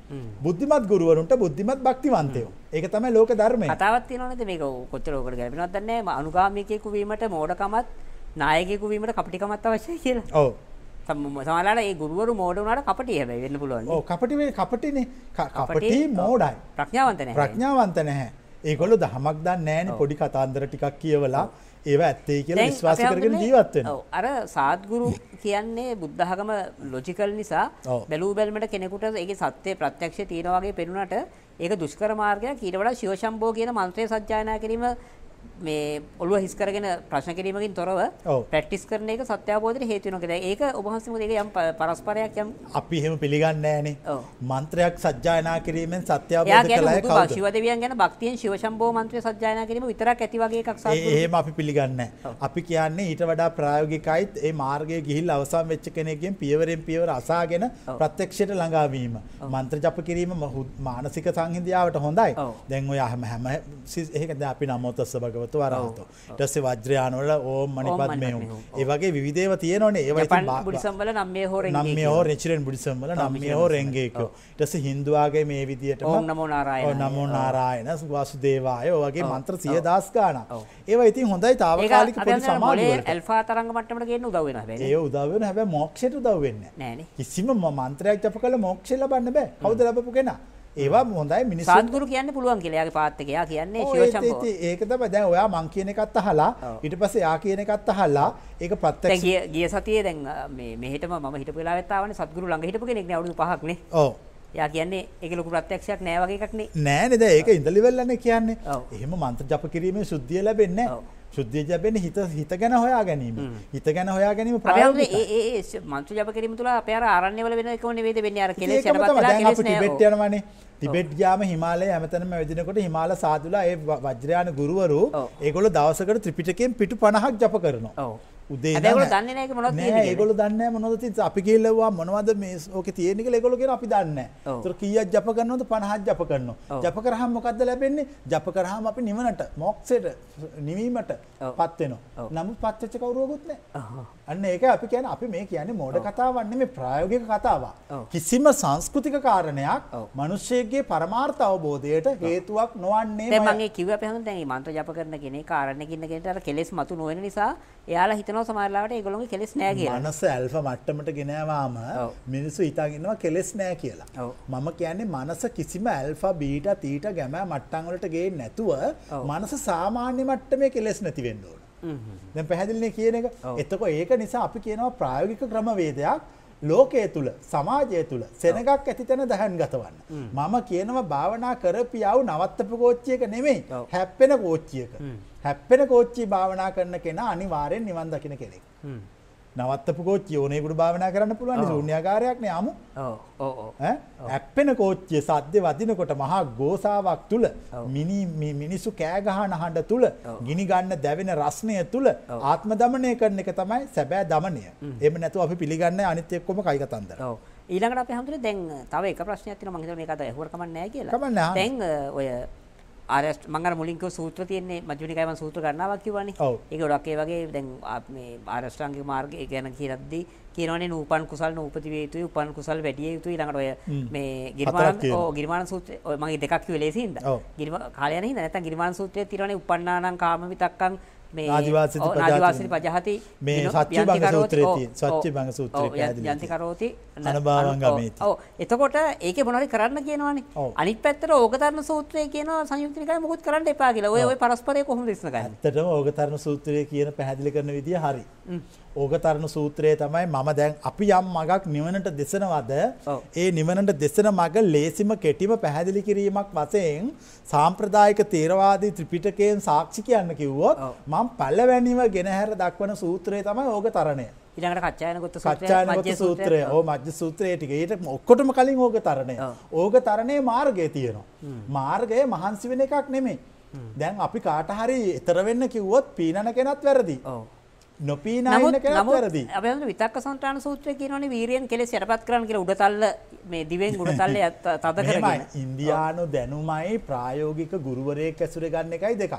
බුද්ධිමත් ගුරුවරුන්ට බුද්ධිමත් භක්තිවන්තයෝ. ඒක තමයි ලෝක ධර්මය. කතාවක් තියෙනවද මේක කොච්චර ඕකට ගැලපෙනවද දන්නේ නැහැ. අනුගාමිකයෙකු වීමට මෝඩකමත් නායකයෙකු වීමට කපටිකමත් අවශ්‍යයි කියලා. ඔව්. සමලාට ඒ ගුරුවරු මෝඩ වුණට කපටිය හැබැයි වෙන්න පුළුවන්. ඔව් කපටි මේ කපටිනේ. කපටි මෝඩයි. ප්‍රඥාවන්ත නැහැ. ප්‍රඥාවන්ත නැහැ. ඒගොල්ලෝ දහමක් දන්නේ නැහැනේ පොඩි කතාන්දර ටිකක් කියවලා ඒව ඇත්තේ කියලා විශ්වාස කරගෙන ජීවත් වෙනවා. ඔව් අර සාත්ගුරු කියන්නේ බුද්ධඝම ලොජිකල් නිසා බැලූ බැලමට කෙනෙකුට ඒකේ සත්‍ය ප්‍රත්‍යක්ෂය තියෙනවා වගේ පෙනුනට ඒක දුෂ්කර මාර්ගයක් ඊට වඩා ශිවශම්බෝ කියන මන්ත්‍රය සජ්ජායනා කිරීම මේ ඔළුව හිස් කරගෙන ප්‍රශ්න කිරීමකින් තොරව ප්‍රැක්ටිස් කරන එක සත්‍යාවබෝධයට හේතු වෙනවා කියලා. ඒක ඔබ වහන්සේ මොකද ඒක යම් පරස්පරයක් යම් අපි එහෙම පිළිගන්නේ නැහනේ. මන්ත්‍රයක් සජ්ජායනා කිරීමෙන් සත්‍යාවබෝධ කළා කවුද? ශිව දෙවියන් ගැන භක්තියෙන් ශිව ශම්භෝ මන්ත්‍රය සජ්ජායනා කිරීම විතරක් ඇති වගේ එකක් සාර්ථක. එහෙම අපි පිළිගන්නේ අපි කියන්නේ ඊට වඩා ප්‍රායෝගිකයිත් ඒ මාර්ගයේ ගිහිල්ලා අවසන් වෙච්ච කෙනෙක්ගෙන් පියවරෙන් පියවර අසාගෙන ප්‍රත්‍යක්ෂයට ළඟා වීම. මන්ත්‍ර ජප කිරීම මානසික සංහිඳියාවට හොඳයි. දැන් ඔය හැම හැම ඒක දැන් අපි නමෝතස්ස භගවත භගවතු වරහතෝ ඊට පස්සේ වජ්‍රයාන වල ඕම් මණිපත් මෙහුම් ඒ වගේ විවිධේව තියෙනවනේ ඒවා ඉතින් බුද්දිසම් වල නම්මේ හෝ රෙංගේකෝ නම්මේ හෝ රෙචිරෙන් බුද්දිසම් වල නම්මේ හෝ රෙංගේකෝ ඊට පස්සේ හින්දු ආගමේ මේ විදියට ඕම් නමෝ නාරායන ඕම් නමෝ නාරායන සුවාසුදේවාය ඔය වගේ මන්ත්‍ර 10000 ගාණක් ඒවා ඉතින් හොඳයි తాවකාලික පොඩි සමාජ වල ඇල්ෆා තරංග මට්ටමට ගේන්න උදව් වෙනවා හැබැයි ඒ උදව් වෙන හැබැයි මොක්ෂයට උදව් වෙන්නේ නැහැ කිසිම මන්ත්‍රයක් ජප කළ මොක්ෂය ලබන්න බෑ කවුද ලබපු කෙනා ඒවා හොඳයි මිනිස් සාත්ගුරු කියන්න පුළුවන් කියලාගේ පාත්තකයා කියන්නේ ශිවචම්පෝ ඒක තමයි දැන් ඔයා මං කියන එකත් අහලා ඊට පස්සේ යා කියන එකත් අහලා ඒක ප්‍රත්‍යක්ෂ ගිය සතියේ දැන් මේ මෙහෙටම මම හිටපු වෙලාවෙත් ආවනේ සත්ගුරු ළඟ හිටපු කෙනෙක් නේ අවුරුදු 5ක් නේ ඔව් යා කියන්නේ ඒක ලොකු ප්‍රත්‍යක්ෂයක් නෑ වගේ එකක් නේ නෑ නේද ඒක ඉඳලිවල්ලනේ කියන්නේ එහෙම මන්ත්‍ර ජප කිරීමේ සුද්ධිය ලැබෙන්නේ නෑ ශුද්ධිය ජපෙන හිත හිත ගැන හොයා ගැනීම හිත ගැන හොයා ගැනීම ඒ මන්තු ජප කිරීම තුළ අපේ අරන්නවල වෙන කවන වේද වෙන්න අර කෙල ටිබෙට්යනවන ටිබෙට් යාම හිමාලය ඇමතනම වැදිනකොට හිමාල සාතුලා ඒ වජ්‍රයාන ගුරුවරු ඒගොල දවසකට ත්‍රිපිටකෙන් පිටු පණහක් ජප කරනවා. උදේ ඒගොල දන්න මොනොති අපි කියල්ලවා මොනවද මේ ඕක තියෙනෙක ලෙගොලගෙන අපි දන්න තුර කියක් ජප කරනවද පණහත් ජප කරන ජප කරහම් මොකක්ද ලැබෙන්නේ ජප කරහම අපි නිවනට මොක්සට නිවීමට පත්වෙනවා නමුත් පත්චච කවරුවකුත්න අන්න ඒක අපි කියන අපි මේ කියන්නේ මෝඩ කතාවන්නේ මේ ප්‍රායෝගික කතාවා කිසිම සංස්කෘතික කාරණයක් මනුෂ්‍යයගේ පරමාර්ථ අවබෝධයට හේතුවක් නොවන්නේ මගේ කිව පැහ දැ මන්ත්‍ර ජප කරන කෙනෙ කාරණගන්න ගෙට කෙලෙස් මතු නොවෙන නිසා එයාලා හිතනව හිතනව සමරලාට ඒගොලොගේ කෙස් නෑ කිය මනස ඇල්ප මට්ටමට ගෙනවාම මිනිස්සු ඉතාගන්නවා කෙලෙස් නෑ කියලා මම කියන්නේ මනස කිසිම ඇල්ෆා බීට තීට ගැම මට්ටංවලට ගේ නැතුව මනස සාමාන්‍ය මට්ට මේ කෙලෙස් නැතිවෙන්ඩෝට දැ පැහැදිලින කියන එක එතකො ඒක නිසා අපි කියනවා ප්‍රායෝගික ක්‍රමවේදයක් ලෝකයේ තුළ සමාජය තුළ සෙනගක් ඇති තැන දහන් ගතවන්න. මම කියනව භාවනා කරපියාව නවත්තපු කෝච්චියක නෙමෙයි හැප්පෙන කෝච්චියක. හැප්පෙන කෝච්චි භාවනා කරන කෙන අනිවාරයෙන් නිවන් දකින කෙනෙක්. නවත්තපු කෝච්චිය ඕනෙකුට භාවනා කරන්න පුළුවන් ශූන්‍යකාරයක්න යමු ඇප්පෙන කෝච්චිය සද්‍ය වදිනකොට මහා ගෝසාවක් තුළ මිනිස්සු කෑගහන හඬ තුළ ගිනි ගන්න දැවෙන රස්නය තුළ ආත්ම දමනය කරන එක තමයි සැබෑ දමනය එම නැතු අපි පිළිගන්න අනිත්‍යයක්කොම කයිකතන්දර ඊළඟට අප හමුතුර දැන් තව එක ප්‍රශ්නයක් තින මගේ මේ කත හුවර කමන්නෑ කියලා දැන් ඔය ආරස් මංගර මුලින් කිව්ව සූත්‍ර තියෙන්නේ මජ්ක්‍ධිමනිකාය මම සූත්‍ර ගන්නවා කිව්වනේ. ඒක ගොඩක් ඒ වගේ දැන් මේ ආරෂ්ඨාංගික මාර්ගය ගැන කියලාදී කියනවනේ නූපන් කුසල් නූපති වේ යුතුයි උපන් කුසල් වැඩි වේ යුතුයි ළඟට ඔය මේ ගිරිමාන ඔව් ගිරිමාන සූත්‍රය ඔය මගේ දෙකක් කිව්වේ ලේසියින්ද. ගිරිමා කාලය යන හින්දා නැත්තම් ගිරිමාන සූත්‍රයේ තියෙනවනේ උපන්නානං කාම විතක්කං මේ රාජවාසිත ප්‍රජාති පජහති මේ සත්‍ය බංග සූත්‍රයේ තියෙන සත්‍ය බංග සූත්‍රයේ පැහැදිලි. යන්ති කරෝති අනභාවංගමේති. ඔව්. එතකොට ඒකේ මොනවද කරන්න කියනවනේ. අනිත් පැත්තට ඕකතරණ සූත්‍රයේ කියනවා සංයුක්තිනිකය මොකුත් කරන්න එපා කියලා. ඔය ඔය පරස්පරය කොහොමද ඉස්සන ගන්නේ? ඇත්තටම ඕකතරණ සූත්‍රයේ කියන පැහැදිලි කරන විදිය හරි. ඕකතරණ සූත්‍රයේ තමයි මම දැන් අපි යම් මගක් නිවනට දෙසනවද ඒ නිවනට දෙසන මග ලේසිම කෙටිම පැහැදිලි කිරීමක් වශයෙන් සාම්ප්‍රදායික තේරවාදී ත්‍රිපිටකයෙන් සාක්ෂි කියන්න කිව්වොත් මම මම පල්ලවැනිව ගෙනහැර දක්වන සූත්‍රය තමයි ඕක තරණය. ඊළඟට කච්චායනගොත්ත කච්චායනගොත්ත සූත්‍රය ඕ මජ්ජ සූත්‍රයේ ටික ඊට ඔක්කොටම කලින් ඕක තරණය. ඕක තරණයේ මාර්ගය තියෙනවා. මාර්ගය මහන්සි වෙන එකක් නෙමෙයි. දැන් අපි කාට හරි ඊතර වෙන්න කිව්වොත් පීනන කෙනත් වැරදි. නොපීනයි විතක් සන්ටාන සූත්‍රය කියනන වීරයෙන් කෙලෙ සැරපත් කරන්න කියල උඩතල්ල මේ දිවෙන් උඩතල්ල තද කරමයි ඉන්දයානු දැනුමයි ප්‍රායෝගික ගුරුවරයක් ඇසුර ගන්න එකයි දෙක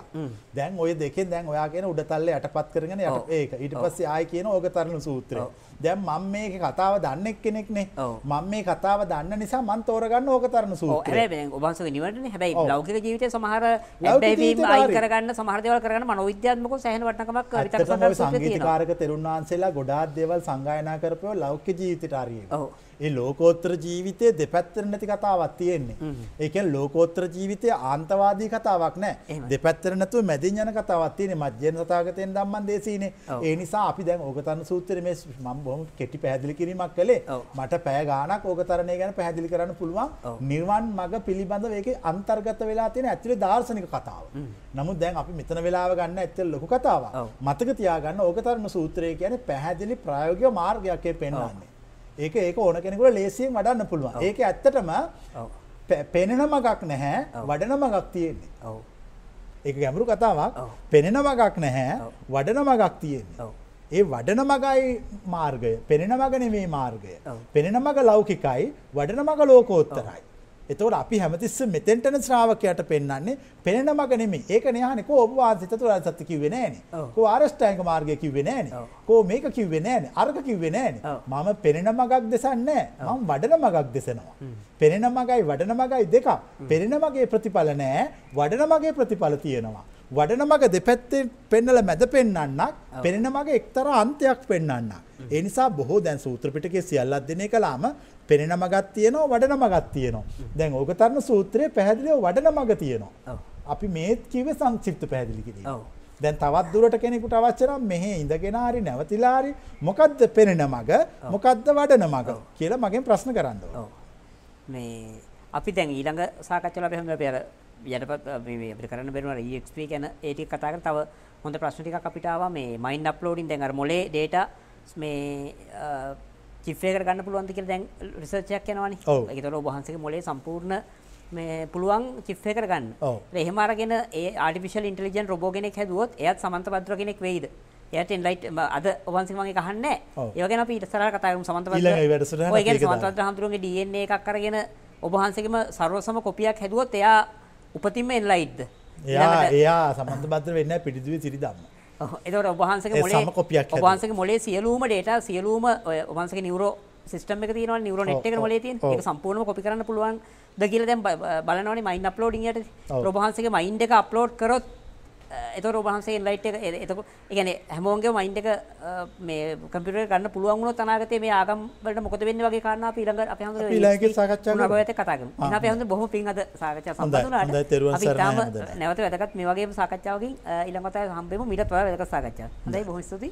දැන් ඔය දෙකෙන් දැන් ඔයා කියෙන උඩතල්ල යටපත් කරගෙන යට ඒක ඉට පස්සේ ආය කියන ඕක තරණු සූත්‍රය දැන් මම මේක කතාව දන්නෙක් කෙනෙක්නේ මම මේ කතාව දන්න නිසා මන් තෝරගන්න ඕක තරන සූත්‍රය ඔබන්සක නිවටන හැබැයි ලෞකික ජීවිතය සමහර ලැබැවීම අයින් කරගන්න සමහර දේවල් කරගන්න මනෝවිද්‍යාත්මකව සෑහෙන වටිනකමක් විතර සංගීතකාරක තෙරුන් වහන්සේලා ගොඩාක් දේවල් සංගායනා කරපුවා ලෞකික ජීවිතයට හරියට. ඔව් ඒ ලෝකෝත්තර ජීවිතය දෙපැත්තර නැති කතාවක් තියෙන්නේ. ඒකැන් ලෝකෝත්‍ර ජීවිතය ආන්තවාදී කතාවක් නෑ දෙපැත්තර නැතුව මැදින් යන කතාවක් තියෙන මධ්‍යන සතාගතයෙන් දම්මන් දේශීනේ ඒ නිසා අපි දැන් ඕකතන්න සූත්‍ර මේ මම් බොහොම කෙටි පැහැදිලි කිරීමක් කළේ මට පෑ ගානක් ඕකතරණය ගැන පැහැදිලි කරන්න පුළුවන් නිර්වන් මග පිළිබඳව ඒක අන්තර්ගත වෙලා තියෙන ඇතුලේ දාර්ශනික කතාව. නමුත් දැන් අපි මෙතන වෙලාව ගන්න ඇත්තට ලොකු කතාවක්. මතක තියාගන්න ඕකතරණ සූත්‍රය කියන්නේ පැහැදිලි ප්‍රායෝගික මාර්ගයක් පෙන්වන්නේ. ඒක ඒක ඕන කෙනෙකුට ලේසියෙන් වඩන්න පුළුවන් ඒක ඇත්තටම පෙනෙන මගක් නැහැ වඩන මගක් තියෙන්නේ ඔව ඒක ගැඹුරු කතාවක් පෙනෙන මගක් නැහැ වඩන මගක් තියෙන්නේ ඒ වඩන මගයි මාර්ගය පෙනෙන මග නෙමේ මාර්ගය පෙනෙන මග ලෞකිකයි වඩන මග ලෝකෝත්තරයි එතවට අපි හැමතිස්ස මෙතෙන්ටන ශ්‍රාවකයට පෙන්න්නේ පෙනෙන මග නෙම ඒක නයහනෙක ඔබවාන්සිත තුර සත්ති කිවෙනෑන කෝ ආරෂ්ටයක මාර්ගය කිවෙනෑන කෝ මේක කිවෙනෑන අර්ග කිවෙනෑන මම පෙනෙන මගක් දෙසන්නෑ මං වඩන මගක් දෙසෙනවා. පෙනෙන මගයි වඩන මගයි දෙක පෙනෙන මගේ ප්‍රතිඵල නෑ වඩන මගේ ප්‍රතිඵල තියෙනවා. වඩන මග දෙපැත්තේ පෙන්නල මැද පෙන්න්නක් පෙනෙන මගේ එක්තර අන්තයක් පෙන්න්න. එනිසා බොහෝ දැන් සූත්‍රපිටකේ සියල්ලත් දෙනය කලාම පෙනෙන මගත් තියනවා වඩන මගත් තියනවා දැන් ඕකතරන්න සූත්‍රය පැහැදිලිව වඩන මග තියනවා. අපි මේත් කිව සංචිප්ත පැදිලිකිද. දැන් තවත් දුරට කෙනෙකුට අවච්චරම් මෙහෙ ඉඳගෙනරි නැවතිලාරි මොකක්ද පෙනෙන මග මොකක්ද වඩන මග කියලා මගෙන් ප්‍රශ්න කරන්න. මේ අපි දැන් ඊළඟ සාකච්චල පැහම පෙර යටපත් අපිට කරන්න බැරිුණා EXP ගැන ඒ ටික කතා කරලා තව හොඳ ප්‍රශ්න ටිකක් අපිට ආවා මේ මයින් අප්ලෝඩින් දැන් අර මොලේ data මේ චිප් එකකට ගන්න පුළුවන්ද කියලා දැන් රිසර්ච් එකක් යනවානේ. ඒකතර ඔබ වහන්සේගේ මොලේ සම්පූර්ණ මේ පුළුවන් චිප් එකකට ගන්න. ඒ එහෙම අරගෙන ඒ artificial intelligent robot කෙනෙක් හැදුවොත් එයාත් සමන්ත භද්‍ර කෙනෙක් වෙයිද? එයට එන්ලයිට් අද ඔවන්සේ මගේ කහන්න ඒගෙන අපි ඉටසර කතායම් සමන්ත සමන්ත හමුතුරුන්ගේ ඩන්නේ එකක් කරගෙන ඔබහන්සේම සරෝසම කොපියක් හැදුවොත් එයා උපතින්ම එල්ලයිද්ද එයා එයා සමන්ධබත්ත වෙන්න පිටිදුවේ සිරිදම්ම එතට ඔබහන්සක මොලේ කොපියක් ඔබහන්සක මොලේ සියලූම ඩේට සියලූම ඔබන්සක නිවරෝ සිටම එක තින නිවර නෙට් එක මොලේ තින් එක සම්පූර්ණ කොපි කරන්න පුළුවන් ද කියල දැම් බලනවනේ මයින් අප්ලෝඩිංයට ප්‍රබහන්සගේ මයින්් එක අප්ලෝඩ් කරොත් එතකොට ඔබ වහන්සේ ඉන්ලයිට් එක එතකොට ඒ කියන්නේ හැමෝන්ගේ මයින්ඩ් එක මේ කම්පියුටර් එක ගන්න පුළුවන් වුණොත් අනාගතේ මේ ආගම් වලට මොකද වෙන්නේ වගේ කාරණා අපි ඊළඟ අපි හඳුනන අපි ඊළඟට සාකච්ඡා කරමු ඔබ කතා කරමු එහෙනම් අපි හඳුනන බොහොම පිං අද සාකච්ඡා සම්බන්ධ වුණාට අපි තාම නැවත වැදගත් මේ වගේ සාකච්ඡාවකින් ඊළඟ වතාවේ හම්බෙමු මීටත් වඩා වැදගත් සාකච්ඡාවක් හොඳයි බොහොම ස්තුතියි